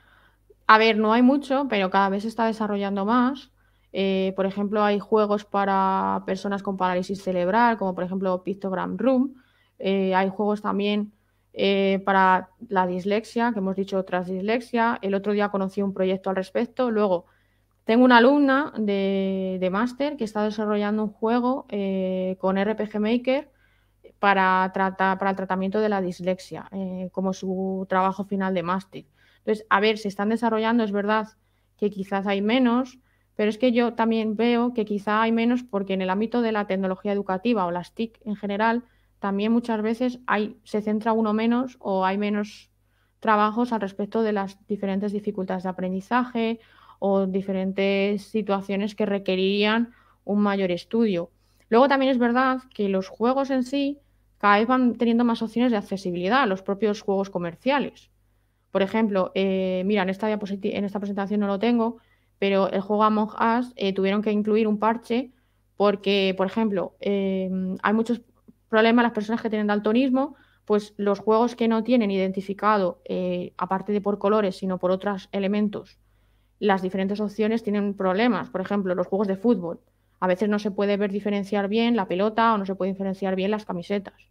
a ver, no hay mucho, pero cada vez se está desarrollando más. Eh, por ejemplo, hay juegos para personas con parálisis cerebral, como por ejemplo Pictogram Room. Eh, hay juegos también eh, para la dislexia, que hemos dicho dislexia. El otro día conocí un proyecto al respecto. Luego, tengo una alumna de, de máster que está desarrollando un juego con RPG Maker para, para el tratamiento de la dislexia, eh, como su trabajo final de máster. Entonces, a ver, se están desarrollando, es verdad que quizás hay menos, pero es que yo también veo que quizá hay menos porque en el ámbito de la tecnología educativa o las TIC en general, también muchas veces hay, se centra uno menos o hay menos trabajos al respecto de las diferentes dificultades de aprendizaje o diferentes situaciones que requerirían un mayor estudio. Luego también es verdad que los juegos en sí cada vez van teniendo más opciones de accesibilidad a los propios juegos comerciales. Por ejemplo, eh, mira, en esta, en esta presentación no lo tengo, pero el juego Among Us eh, tuvieron que incluir un parche porque, por ejemplo, em, hay muchos problemas las personas que tienen daltonismo, pues los juegos que no tienen identificado, eh, aparte de por colores, sino por otros elementos, las diferentes opciones tienen problemas. Por ejemplo, los juegos de fútbol. A veces no se puede ver diferenciar bien la pelota o no se puede diferenciar bien las camisetas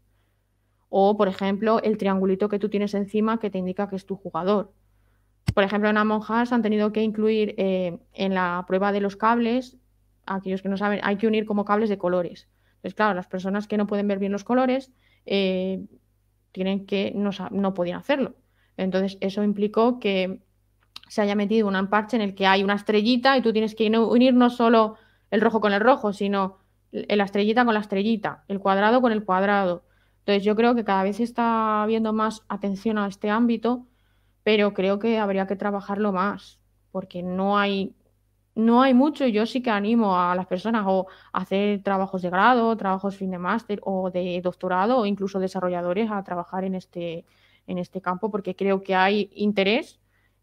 o, por ejemplo, el triangulito que tú tienes encima que te indica que es tu jugador. Por ejemplo, en Among Us han tenido que incluir eh, en la prueba de los cables, aquellos que no saben, hay que unir como cables de colores. Entonces, claro, las personas que no pueden ver bien los colores eh, tienen que no, no podían hacerlo. Entonces, eso implicó que se haya metido un parche en el que hay una estrellita y tú tienes que unir no solo el rojo con el rojo, sino la estrellita con la estrellita, el cuadrado con el cuadrado, entonces yo creo que cada vez está viendo más atención a este ámbito, pero creo que habría que trabajarlo más, porque no hay, no hay mucho yo sí que animo a las personas o a hacer trabajos de grado, trabajos fin de máster o de doctorado o incluso desarrolladores a trabajar en este, en este campo, porque creo que hay interés,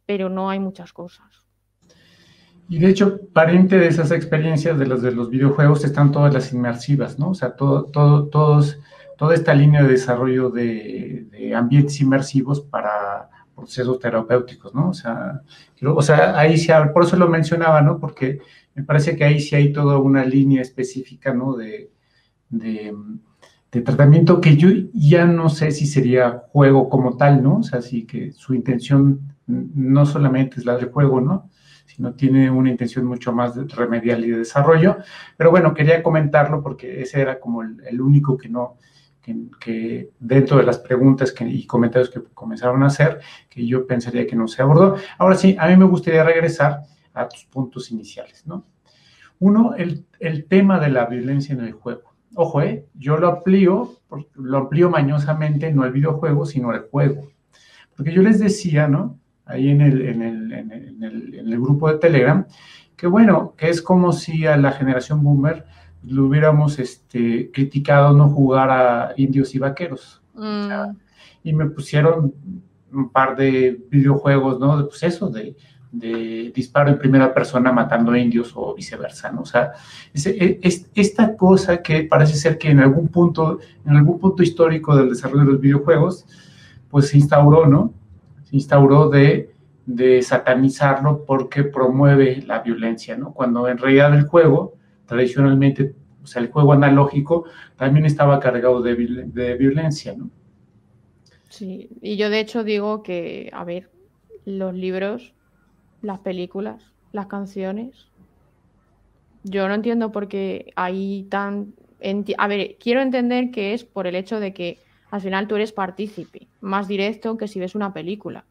pero no hay muchas cosas. Y de hecho, pariente de esas experiencias de las de los videojuegos están todas las inmersivas, ¿no? O sea, todo, todos toda esta línea de desarrollo de, ambientes inmersivos para procesos terapéuticos, ¿no? O sea, o sea, ahí sí, por eso lo mencionaba, ¿no? Porque me parece que ahí sí hay toda una línea específica, ¿no? De, tratamiento que yo ya no sé si sería juego como tal, ¿no? O sea, sí que su intención no solamente es la de juego, ¿no? Sino tiene una intención mucho más remedial y de desarrollo. Pero bueno, quería comentarlo porque ese era como el único que no, que, dentro de las preguntas que, y comentarios que comenzaron a hacer, que yo pensaría que no se abordó. Ahora sí, a mí me gustaría regresar a tus puntos iniciales, ¿no? Uno, el, tema de la violencia en el juego. Ojo, ¿eh? yo lo amplío, lo amplío mañosamente, no el videojuego, sino el juego. Porque yo les decía, ¿no? Ahí en el, en el, en el grupo de Telegram, que bueno, que es como si a la generación boomer lo hubiéramos este, criticado no jugar a indios y vaqueros. Mm. y me pusieron un par de videojuegos, ¿no? Pues eso, de, de disparo en primera persona matando indios o viceversa, ¿no? O sea, e, es, esta cosa que parece ser que en algún punto, en algún punto histórico del desarrollo de los videojuegos, pues se instauró, ¿no? Se instauró de, de satanizarlo porque promueve la violencia, ¿no? Cuando en realidad el juego tradicionalmente, o sea, el juego analógico también estaba cargado de, violencia, ¿no? Sí, y yo de hecho digo que, a ver, los libros, las películas, las canciones, yo no entiendo por qué hay tan... A ver, quiero entender que es por el hecho de que al final tú eres partícipe, más directo que si ves una película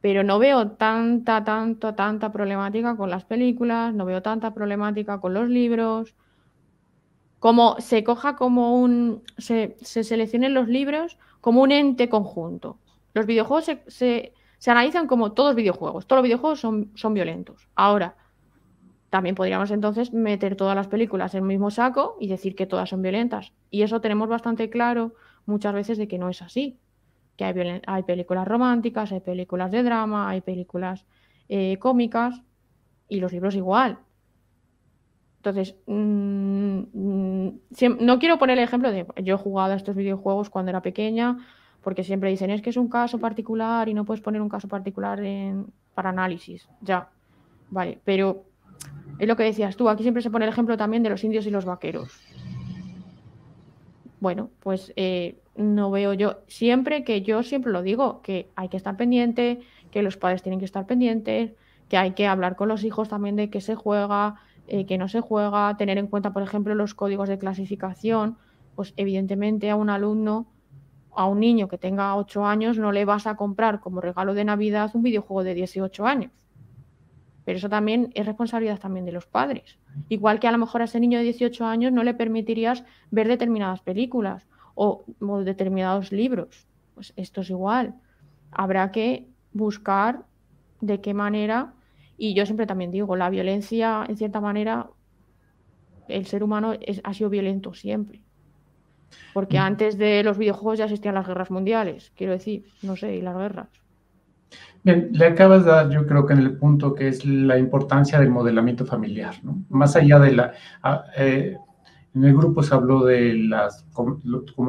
pero no veo tanta, tanta, tanta problemática con las películas, no veo tanta problemática con los libros. Como se coja como un. se, seleccionen los libros como un ente conjunto. Los videojuegos se, analizan como todos los videojuegos. Todos los videojuegos son, son violentos. Ahora, también podríamos entonces meter todas las películas en el mismo saco y decir que todas son violentas. Y eso tenemos bastante claro muchas veces de que no es así que hay, películas románticas, hay películas de drama, hay películas eh, cómicas y los libros igual. Entonces, mm, mm, no quiero poner el ejemplo de yo he jugado a estos videojuegos cuando era pequeña, porque siempre dicen es que es un caso particular y no puedes poner un caso particular en, para análisis. Ya, vale, pero es lo que decías tú, aquí siempre se pone el ejemplo también de los indios y los vaqueros bueno, pues eh, no veo yo, siempre que yo siempre lo digo, que hay que estar pendiente, que los padres tienen que estar pendientes, que hay que hablar con los hijos también de qué se juega, que eh, qué no se juega, tener en cuenta, por ejemplo, los códigos de clasificación, pues evidentemente a un alumno, a un niño que tenga 8 años, no le vas a comprar como regalo de Navidad un videojuego de 18 años. Pero eso también es responsabilidad también de los padres. Igual que a lo mejor a ese niño de 18 años no le permitirías ver determinadas películas o, determinados libros. Pues esto es igual. Habrá que buscar de qué manera, y yo siempre también digo, la violencia, en cierta manera, el ser humano ha sido violento siempre. Porque mm. antes de los videojuegos ya existían las guerras mundiales, quiero decir, no sé, y las guerras. Bien, le acabas de dar, yo creo que en el punto que es la importancia del modelamiento familiar, ¿no? Más allá de la... Ah, eh, en el grupo se habló de las, como,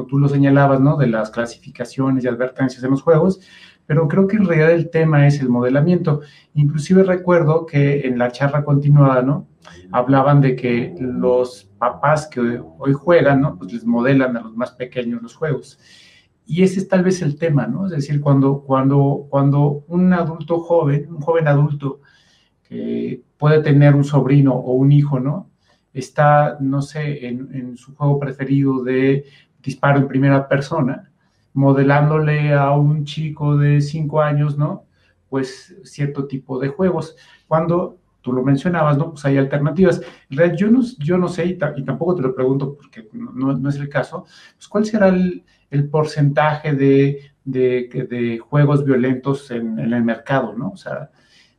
tú lo señalabas, ¿no? De las clasificaciones y advertencias en los juegos, pero creo que en realidad el tema es el modelamiento. Inclusive recuerdo que en la charla continuada, ¿no? Hablaban de que los papás que hoy juegan, ¿no? Pues les modelan a los más pequeños los juegos. Y ese es tal vez el tema, ¿no? Es decir, cuando, cuando, cuando un adulto joven, un joven adulto que puede tener un sobrino o un hijo, ¿no? Está, no sé, en, su juego preferido de disparo en primera persona, modelándole a un chico de 5 años, ¿no? Pues cierto tipo de juegos. Cuando tú lo mencionabas, ¿no? Pues hay alternativas. En yo no, sé, y, tampoco te lo pregunto porque no, no es el caso, pues cuál será el, el porcentaje de, juegos violentos en, el mercado, ¿no? O sea,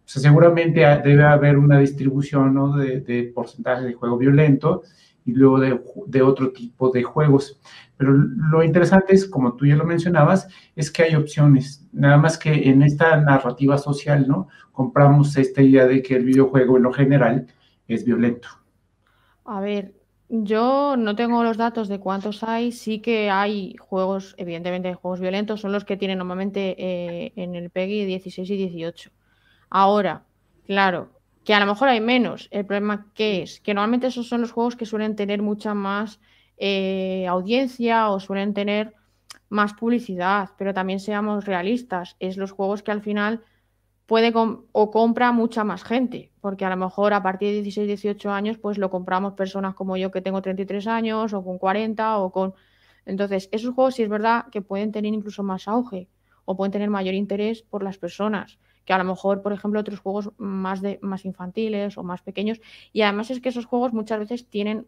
seguramente debe haber una distribución ¿no? de, porcentaje de juego violento y luego de, de, otro tipo de juegos. Pero lo interesante es, como tú ya lo mencionabas, es que hay opciones. Nada más que en esta narrativa social, ¿no? Compramos esta idea de que el videojuego en lo general es violento. A ver, yo no tengo los datos de cuántos hay, sí que hay juegos, evidentemente juegos violentos, son los que tienen normalmente eh, en el PEGI 16 y 18. Ahora, claro, que a lo mejor hay menos, el problema que es, que normalmente esos son los juegos que suelen tener mucha más eh, audiencia o suelen tener más publicidad, pero también seamos realistas, es los juegos que al final puede o compra mucha más gente, porque a lo mejor a partir de 16, 18 años, pues lo compramos personas como yo que tengo 33 años o con 40 o con... Entonces, esos juegos sí es verdad que pueden tener incluso más auge o pueden tener mayor interés por las personas que a lo mejor, por ejemplo, otros juegos más, de, más infantiles o más pequeños. Y además es que esos juegos muchas veces tienen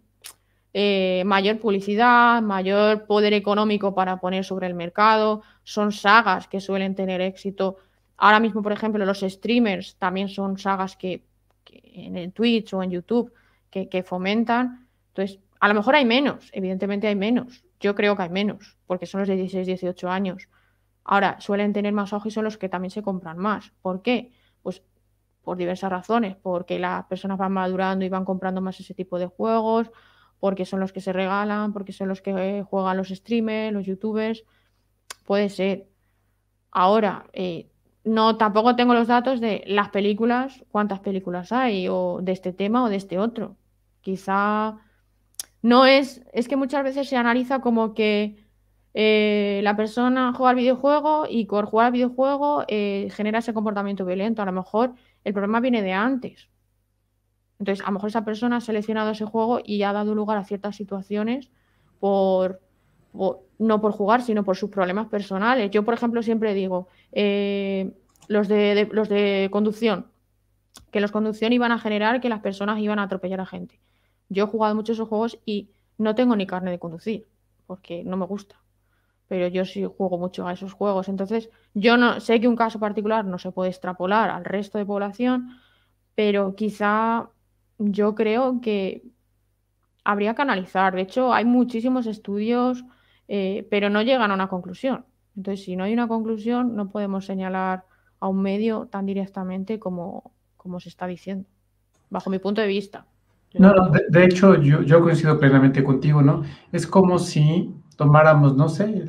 eh, mayor publicidad, mayor poder económico para poner sobre el mercado, son sagas que suelen tener éxito Ahora mismo, por ejemplo, los streamers también son sagas que, en el Twitch o en YouTube que, fomentan. Entonces, a lo mejor hay menos, evidentemente hay menos. Yo creo que hay menos, porque son los de 16, 18 años. Ahora, suelen tener más ojos y son los que también se compran más. ¿Por qué? Pues por diversas razones, porque las personas van madurando y van comprando más ese tipo de juegos, porque son los que se regalan, porque son los que eh, juegan los streamers, los youtubers. Puede ser. Ahora, eh, no tampoco tengo los datos de las películas, cuántas películas hay, o de este tema o de este otro. Quizá no es, es que muchas veces se analiza como que eh, la persona juega al videojuego y por jugar al videojuego eh, genera ese comportamiento violento. A lo mejor el problema viene de antes. Entonces, a lo mejor esa persona ha seleccionado ese juego y ha dado lugar a ciertas situaciones por no por jugar, sino por sus problemas personales. Yo, por ejemplo, siempre digo, eh, los, de, los de conducción, que los conducción iban a generar que las personas iban a atropellar a gente. Yo he jugado muchos esos juegos y no tengo ni carne de conducir, porque no me gusta. Pero yo sí juego mucho a esos juegos. Entonces, yo no sé que un caso particular no se puede extrapolar al resto de población, pero quizá yo creo que habría que analizar. De hecho, hay muchísimos estudios eh, pero no llegan a una conclusión. Entonces, si no hay una conclusión, no podemos señalar a un medio tan directamente como, como se está diciendo, bajo mi punto de vista. No, de, hecho, yo, coincido plenamente contigo, ¿no? Es como si tomáramos, no sé,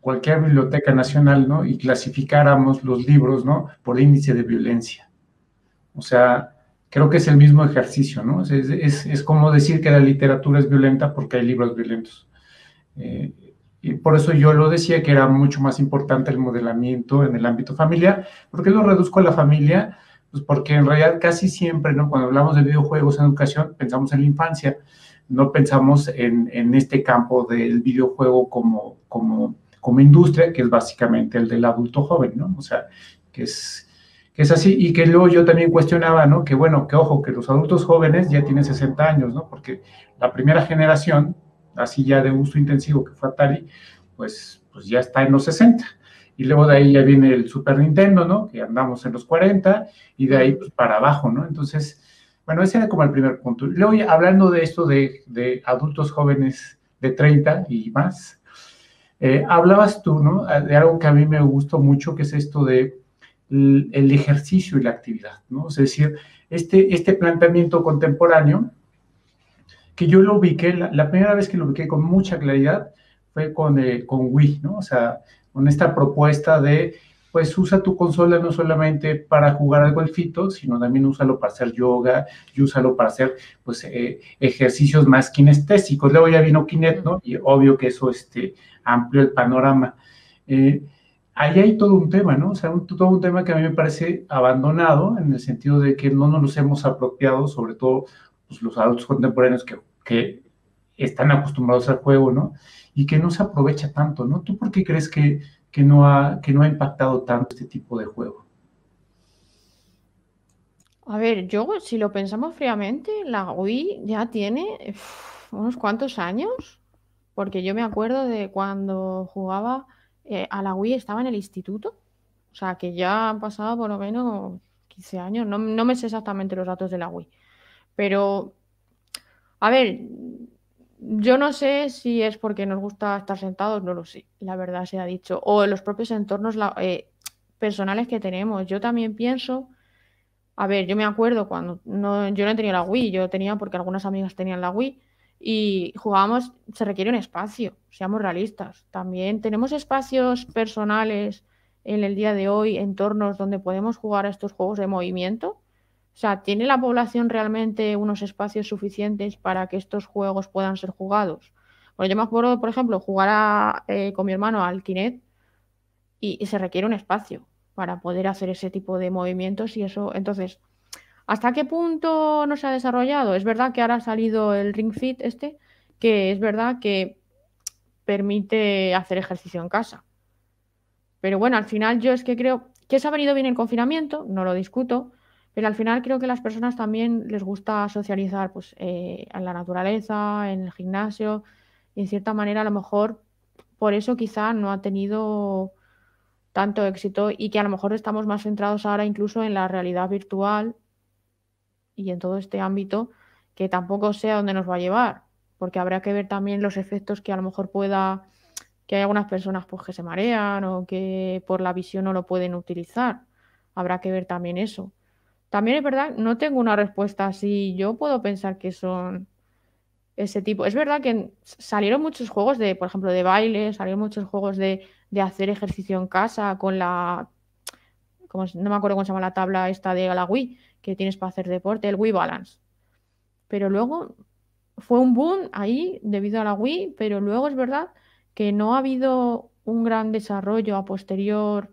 cualquier biblioteca nacional, ¿no? Y clasificáramos los libros, ¿no? Por índice de violencia. O sea, creo que es el mismo ejercicio, ¿no? Es, es, es como decir que la literatura es violenta porque hay libros violentos. Eh, y por eso yo lo decía que era mucho más importante el modelamiento en el ámbito familiar. ¿Por qué lo reduzco a la familia? Pues porque en realidad casi siempre, ¿no? Cuando hablamos de videojuegos en educación, pensamos en la infancia, no pensamos en, en este campo del videojuego como, como, como industria, que es básicamente el del adulto joven, ¿no? O sea, que es, que es así y que luego yo también cuestionaba, ¿no? Que bueno, que ojo, que los adultos jóvenes ya tienen 60 años, ¿no? Porque la primera generación así ya de uso intensivo que fue Atari, pues, pues ya está en los 60. Y luego de ahí ya viene el Super Nintendo, ¿no? Que andamos en los 40 y de ahí pues, para abajo, ¿no? Entonces, bueno, ese era como el primer punto. Luego, hablando de esto de, de, adultos jóvenes de 30 y más, eh, hablabas tú, ¿no? De algo que a mí me gustó mucho, que es esto de el ejercicio y la actividad, ¿no? Es decir, este, este planteamiento contemporáneo que yo lo ubiqué, la, primera vez que lo ubiqué con mucha claridad fue con, eh, con Wii, ¿no? O sea, con esta propuesta de, pues usa tu consola no solamente para jugar al golfito, sino también úsalo para hacer yoga y úsalo para hacer, pues, eh, ejercicios más kinestésicos. Luego ya vino Kinect, ¿no? Y obvio que eso este, amplió el panorama. Eh, ahí hay todo un tema, ¿no? O sea, todo un tema que a mí me parece abandonado en el sentido de que no nos los hemos apropiado, sobre todo pues, los adultos contemporáneos que, están acostumbrados al juego, ¿no? Y que no se aprovecha tanto, ¿no? ¿Tú por qué crees que, no, ha, que no ha impactado tanto este tipo de juego? A ver, yo, si lo pensamos fríamente, la Wii ya tiene unos cuantos años, porque yo me acuerdo de cuando jugaba eh, a la Wii, estaba en el instituto, o sea, que ya han pasado por lo menos 15 años, no, no me sé exactamente los datos de la Wii pero, a ver, yo no sé si es porque nos gusta estar sentados, no lo sé, la verdad se ha dicho, o en los propios entornos eh, personales que tenemos. Yo también pienso, a ver, yo me acuerdo cuando no, yo no tenía la Wii, yo tenía porque algunas amigas tenían la Wii y jugábamos, se requiere un espacio, seamos realistas. También tenemos espacios personales en el día de hoy, entornos donde podemos jugar a estos juegos de movimiento. O sea, ¿tiene la población realmente unos espacios suficientes para que estos juegos puedan ser jugados? Bueno, yo me acuerdo, por ejemplo, jugar eh, con mi hermano al Kinect y, se requiere un espacio para poder hacer ese tipo de movimientos y eso. Entonces, ¿hasta qué punto no se ha desarrollado? Es verdad que ahora ha salido el Ring Fit este, que es verdad que permite hacer ejercicio en casa. Pero bueno, al final yo es que creo que se ha venido bien el confinamiento, no lo discuto, pero al final creo que las personas también les gusta socializar pues, eh, en la naturaleza, en el gimnasio, y en cierta manera a lo mejor por eso quizá no ha tenido tanto éxito y que a lo mejor estamos más centrados ahora incluso en la realidad virtual y en todo este ámbito que tampoco sé a dónde nos va a llevar, porque habrá que ver también los efectos que a lo mejor pueda, que hay algunas personas pues, que se marean o que por la visión no lo pueden utilizar. Habrá que ver también eso. También es verdad, no tengo una respuesta así. Yo puedo pensar que son ese tipo. Es verdad que salieron muchos juegos de, por ejemplo, de baile, salieron muchos juegos de, hacer ejercicio en casa con la. Como, no me acuerdo cómo se llama la tabla esta de la Wii, que tienes para hacer deporte, el Wii Balance. Pero luego fue un boom ahí debido a la Wii, pero luego es verdad que no ha habido un gran desarrollo a posterior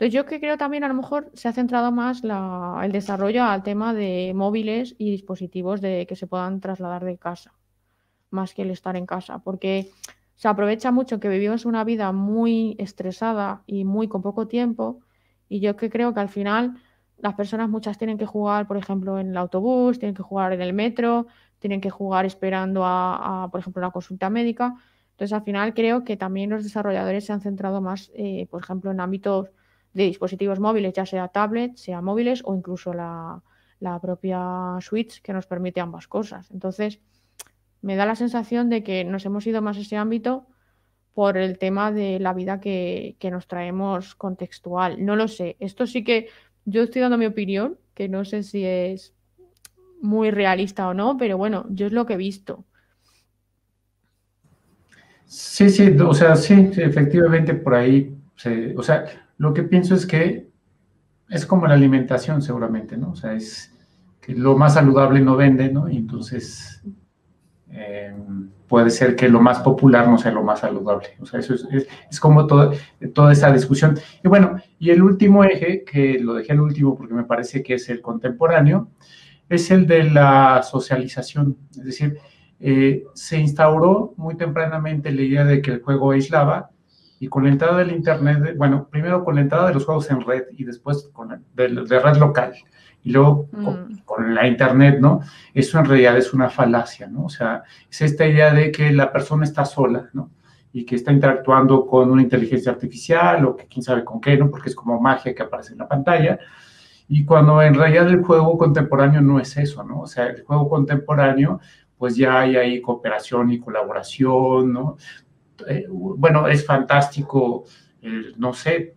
entonces, yo que creo también a lo mejor se ha centrado más el desarrollo al tema de móviles y dispositivos de, que se puedan trasladar de casa, más que el estar en casa, porque se aprovecha mucho que vivimos una vida muy estresada y muy con poco tiempo, y yo que creo que al final las personas muchas tienen que jugar, por ejemplo, en el autobús, tienen que jugar en el metro, tienen que jugar esperando a, por ejemplo, una consulta médica. Entonces, al final creo que también los desarrolladores se han centrado más, eh, por ejemplo, en ámbitos de dispositivos móviles, ya sea tablet, sea móviles o incluso la, propia Switch que nos permite ambas cosas. Entonces, me da la sensación de que nos hemos ido más a ese ámbito por el tema de la vida que, nos traemos contextual. No lo sé. Esto sí que yo estoy dando mi opinión, que no sé si es muy realista o no, pero bueno, yo es lo que he visto. Sí, sí, o sea, sí, efectivamente por ahí, se, o sea, lo que pienso es que es como la alimentación seguramente, ¿no? O sea, es que lo más saludable no vende, ¿no? Y entonces eh, puede ser que lo más popular no sea lo más saludable. O sea, eso es, como toda esa discusión. Y bueno, y el último eje, que lo dejé el último porque me parece que es el contemporáneo, es el de la socialización. Es decir, eh, se instauró muy tempranamente la idea de que el juego aislaba y con la entrada del Internet, bueno, primero con la entrada de los juegos en red y después con de, red local y luego con, mm. con, la Internet, ¿no? Eso en realidad es una falacia, ¿no? O sea, es esta idea de que la persona está sola, ¿no? Y que está interactuando con una inteligencia artificial o que quién sabe con qué, ¿no? Porque es como magia que aparece en la pantalla. Y cuando en realidad el juego contemporáneo no es eso, ¿no? O sea, el juego contemporáneo, pues ya hay ahí cooperación y colaboración, ¿no? Eh, bueno, es fantástico, eh, no sé,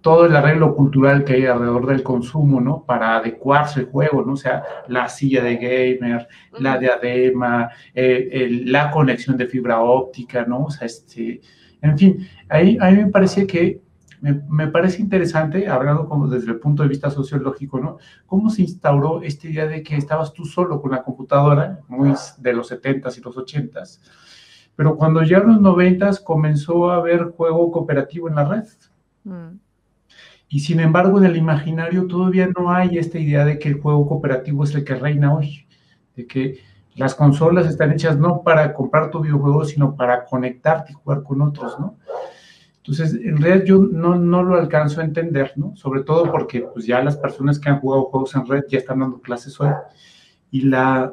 todo el arreglo cultural que hay alrededor del consumo, ¿no? Para adecuarse al juego, ¿no? O sea, la silla de gamer, la diadema, eh, la conexión de fibra óptica, ¿no? O sea, este, en fin, ahí a mí me parece que me, parece interesante, hablando como desde el punto de vista sociológico, ¿no? ¿Cómo se instauró este idea de que estabas tú solo con la computadora, muy de los 70s y los 80s? Pero cuando ya en los noventas comenzó a haber juego cooperativo en la red. Mm. Y sin embargo, en el imaginario todavía no hay esta idea de que el juego cooperativo es el que reina hoy, de que las consolas están hechas no para comprar tu videojuego, sino para conectarte y jugar con otros, ¿no? Entonces, en red yo no, no lo alcanzo a entender, ¿no? Sobre todo porque pues, ya las personas que han jugado juegos en red ya están dando clases hoy y, la,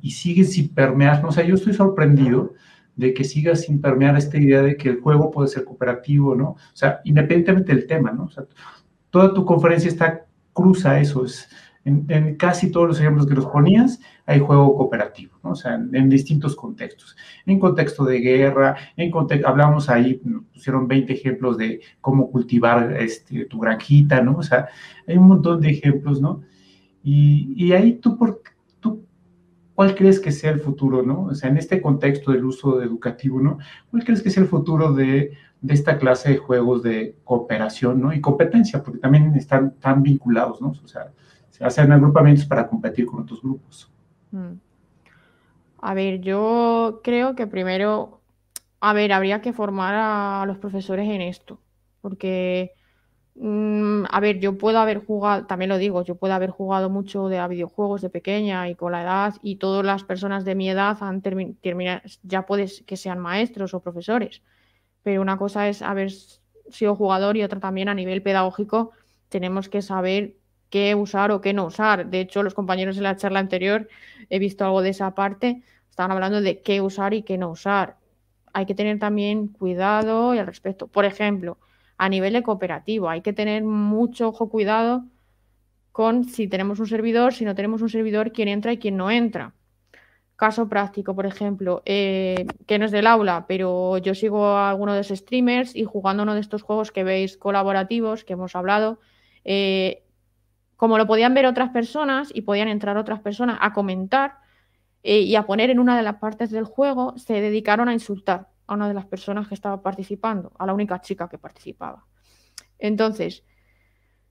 y, siguen sin permear, o sea, yo estoy sorprendido de que sigas sin permear esta idea de que el juego puede ser cooperativo, ¿no? O sea, independientemente del tema, ¿no? O sea, toda tu conferencia está cruza eso, es, en, casi todos los ejemplos que los ponías, hay juego cooperativo, ¿no? o sea, en, distintos contextos. En contexto de guerra, en contexto, hablamos ahí, pusieron 20 ejemplos de cómo cultivar este, tu granjita, ¿no? O sea, hay un montón de ejemplos, ¿no? Y, y ahí tú, por, ¿cuál crees que sea el futuro, no? O sea, en este contexto del uso educativo, ¿no? ¿Cuál crees que sea el futuro de, esta clase de juegos de cooperación, ¿no? Y competencia, porque también están tan vinculados, ¿no? O sea, se hacen agrupamientos para competir con otros grupos. Mm. A ver, yo creo que primero, a ver, habría que formar a los profesores en esto, porque Mm, a ver, yo puedo haber jugado, también lo digo, yo puedo haber jugado mucho de videojuegos de pequeña y con la edad y todas las personas de mi edad han ya puedes que sean maestros o profesores, pero una cosa es haber sido jugador y otra también a nivel pedagógico tenemos que saber qué usar o qué no usar. De hecho, los compañeros en la charla anterior he visto algo de esa parte, estaban hablando de qué usar y qué no usar. Hay que tener también cuidado y al respecto. Por ejemplo, a nivel de cooperativo. Hay que tener mucho ojo cuidado con si tenemos un servidor, si no tenemos un servidor, quién entra y quién no entra. Caso práctico, por ejemplo, eh, que no es del aula, pero yo sigo a alguno de los streamers y jugando uno de estos juegos que veis colaborativos, que hemos hablado, eh, como lo podían ver otras personas y podían entrar otras personas a comentar eh, y a poner en una de las partes del juego, se dedicaron a insultar a una de las personas que estaba participando, a la única chica que participaba. Entonces,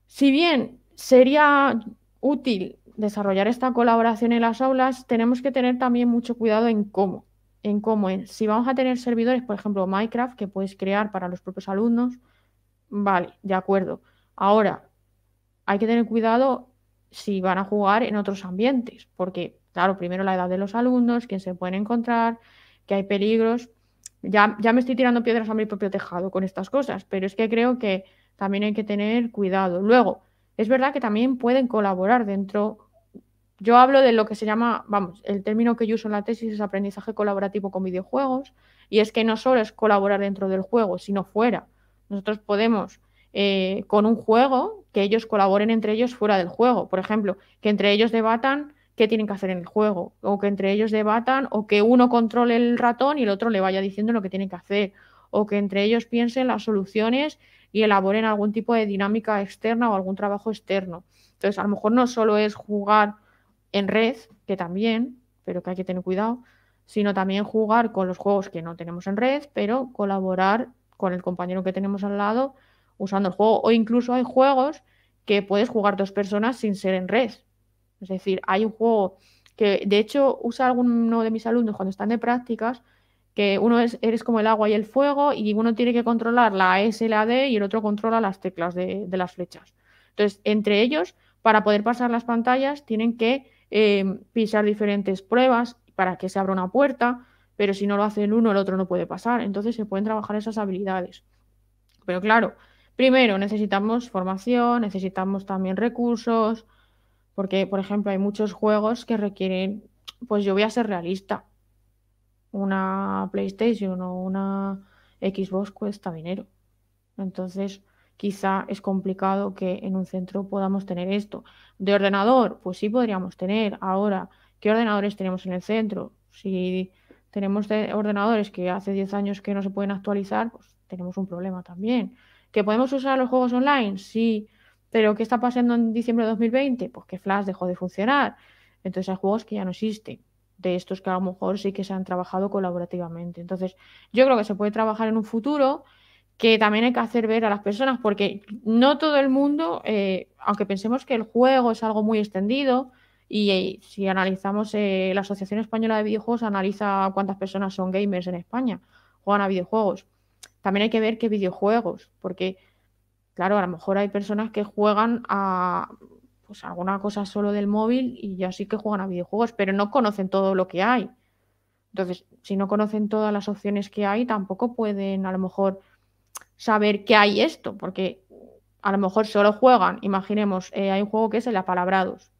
si bien sería útil desarrollar esta colaboración en las aulas, tenemos que tener también mucho cuidado en cómo. En cómo, en, si vamos a tener servidores, por ejemplo, Minecraft, que puedes crear para los propios alumnos, vale, de acuerdo. Ahora, hay que tener cuidado si van a jugar en otros ambientes, porque, claro, primero la edad de los alumnos, quién se pueden encontrar, que hay peligros, ya, me estoy tirando piedras a mi propio tejado con estas cosas, pero es que creo que también hay que tener cuidado. Luego, es verdad que también pueden colaborar dentro. Yo hablo de lo que se llama, vamos, el término que yo uso en la tesis es aprendizaje colaborativo con videojuegos, y es que no solo es colaborar dentro del juego, sino fuera. Nosotros podemos, eh, con un juego, que ellos colaboren entre ellos fuera del juego. Por ejemplo, que entre ellos debatan qué tienen que hacer en el juego, o que entre ellos debatan, o que uno controle el ratón y el otro le vaya diciendo lo que tienen que hacer, o que entre ellos piensen las soluciones y elaboren algún tipo de dinámica externa o algún trabajo externo. Entonces, a lo mejor no solo es jugar en red, que también, pero que hay que tener cuidado, sino también jugar con los juegos que no tenemos en red, pero colaborar con el compañero que tenemos al lado usando el juego. O incluso hay juegos que puedes jugar dos personas sin ser en red. Es decir, hay un juego que de hecho usa alguno de mis alumnos cuando están de prácticas, que uno es, eres como el agua y el fuego y uno tiene que controlar la S, la D y el otro controla las teclas de, las flechas. Entonces, entre ellos, para poder pasar las pantallas, tienen que em, pisar diferentes pruebas para que se abra una puerta, pero si no lo hace el uno, el otro no puede pasar. Entonces se pueden trabajar esas habilidades. Pero claro, primero necesitamos formación, necesitamos también recursos, porque, por ejemplo, hay muchos juegos que requieren, pues yo voy a ser realista. Una PlayStation o una Xbox cuesta dinero. Entonces, quizá es complicado que en un centro podamos tener esto. De ordenador, pues sí podríamos tener. Ahora, ¿qué ordenadores tenemos en el centro? Si tenemos ordenadores que hace 10 años que no se pueden actualizar, pues tenemos un problema también. ¿Que podemos usar los juegos online? Sí. Pero ¿qué está pasando en diciembre de 2020? Pues que Flash dejó de funcionar. Entonces hay juegos que ya no existen, de estos que a lo mejor sí que se han trabajado colaborativamente. Entonces yo creo que se puede trabajar en un futuro que también hay que hacer ver a las personas, porque no todo el mundo, eh, aunque pensemos que el juego es algo muy extendido, y, eh, si analizamos eh, la Asociación Española de Videojuegos, analiza cuántas personas son gamers en España, juegan a videojuegos. También hay que ver qué videojuegos, porque Claro, a lo mejor hay personas que juegan a pues alguna cosa solo del móvil y ya sí que juegan a videojuegos, pero no conocen todo lo que hay. Entonces, si no conocen todas las opciones que hay, tampoco pueden a lo mejor saber qué hay esto, porque a lo mejor solo juegan, imaginemos, eh, hay un juego que es el apalabrados.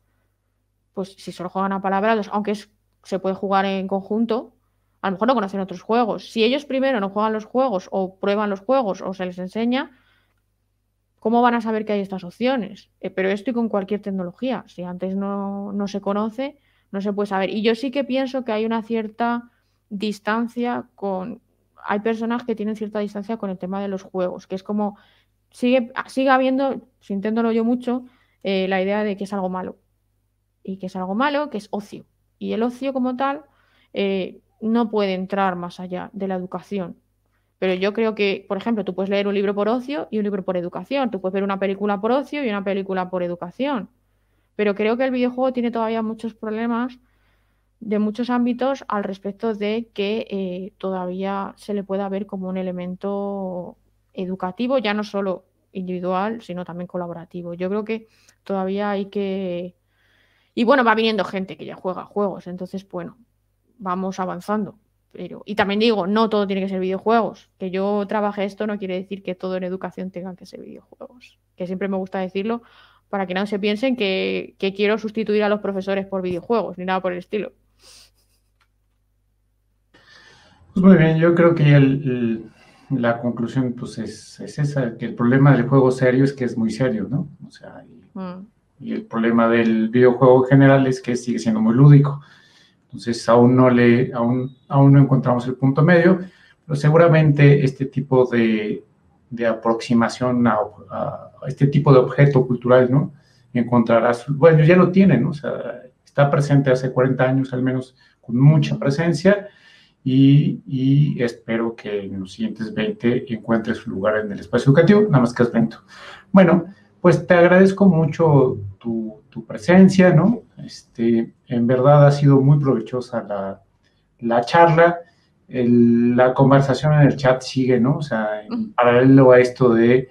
Pues si solo juegan a apalabrados, aunque se puede jugar en conjunto, a lo mejor no conocen otros juegos. Si ellos primero no juegan los juegos o prueban los juegos o se les enseña, ¿Cómo van a saber que hay estas opciones? Eh, pero esto y con cualquier tecnología. Si antes no, se conoce, no se puede saber. Y yo sí que pienso que hay una cierta distancia con... Hay personas que tienen cierta distancia con el tema de los juegos, que es como... Sigue, sigue habiendo, sintiéndolo yo mucho, eh, la idea de que es algo malo. Y que es algo malo, que es ocio. Y el ocio como tal eh, no puede entrar más allá de la educación. Pero yo creo que, por ejemplo, tú puedes leer un libro por ocio y un libro por educación. Tú puedes ver una película por ocio y una película por educación. Pero creo que el videojuego tiene todavía muchos problemas de muchos ámbitos al respecto de que eh, todavía se le pueda ver como un elemento educativo, ya no solo individual, sino también colaborativo. Yo creo que todavía hay que... Y bueno, va viniendo gente que ya juega juegos, entonces, bueno, vamos avanzando y también digo, no todo tiene que ser videojuegos. Que yo trabaje esto no quiere decir que todo en educación tenga que ser videojuegos. Que siempre me gusta decirlo para que no se piensen que, quiero sustituir a los profesores por videojuegos, ni nada por el estilo. Pues muy bien, yo creo que la conclusión pues es, esa, que el problema del juego serio es que es muy serio, ¿no? O sea, y, mm. y el problema del videojuego en general es que sigue siendo muy lúdico. Entonces, aún no, le, aún, aún no encontramos el punto medio, pero seguramente este tipo de, aproximación a, este tipo de objeto cultural, ¿no? Encontrarás, bueno, ya lo tienen, ¿no? o sea, está presente hace 40 años al menos con mucha presencia y, espero que en los siguientes 20 encuentre su lugar en el espacio educativo, nada más que es venido. Bueno, pues te agradezco mucho tu, tu presencia, ¿no? Este, en verdad ha sido muy provechosa la, charla. la conversación en el chat sigue, ¿no? O sea, en paralelo a esto de,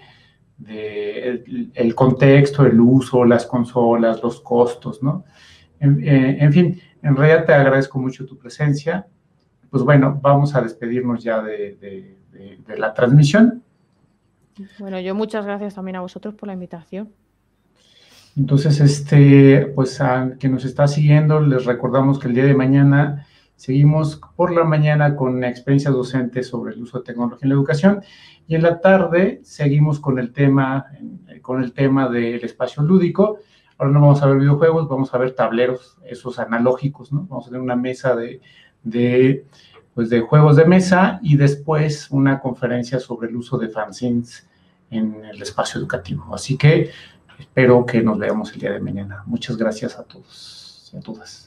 el, contexto, el uso, las consolas, los costos, ¿no? Eh, en, fin, en realidad te agradezco mucho tu presencia. Pues bueno, vamos a despedirnos ya de la transmisión. Bueno, yo muchas gracias también a vosotros por la invitación. Entonces, este, pues a quien nos está siguiendo, les recordamos que el día de mañana seguimos por la mañana con experiencias docentes sobre el uso de tecnología en la educación y en la tarde seguimos con el tema, con el tema del espacio lúdico. Ahora no vamos a ver videojuegos, vamos a ver tableros, esos analógicos, ¿no? Vamos a tener una mesa de, de, pues de juegos de mesa y después una conferencia sobre el uso de fanzines en el espacio educativo. Así que Espero que nos veamos el día de mañana. Muchas gracias a todos y a todas.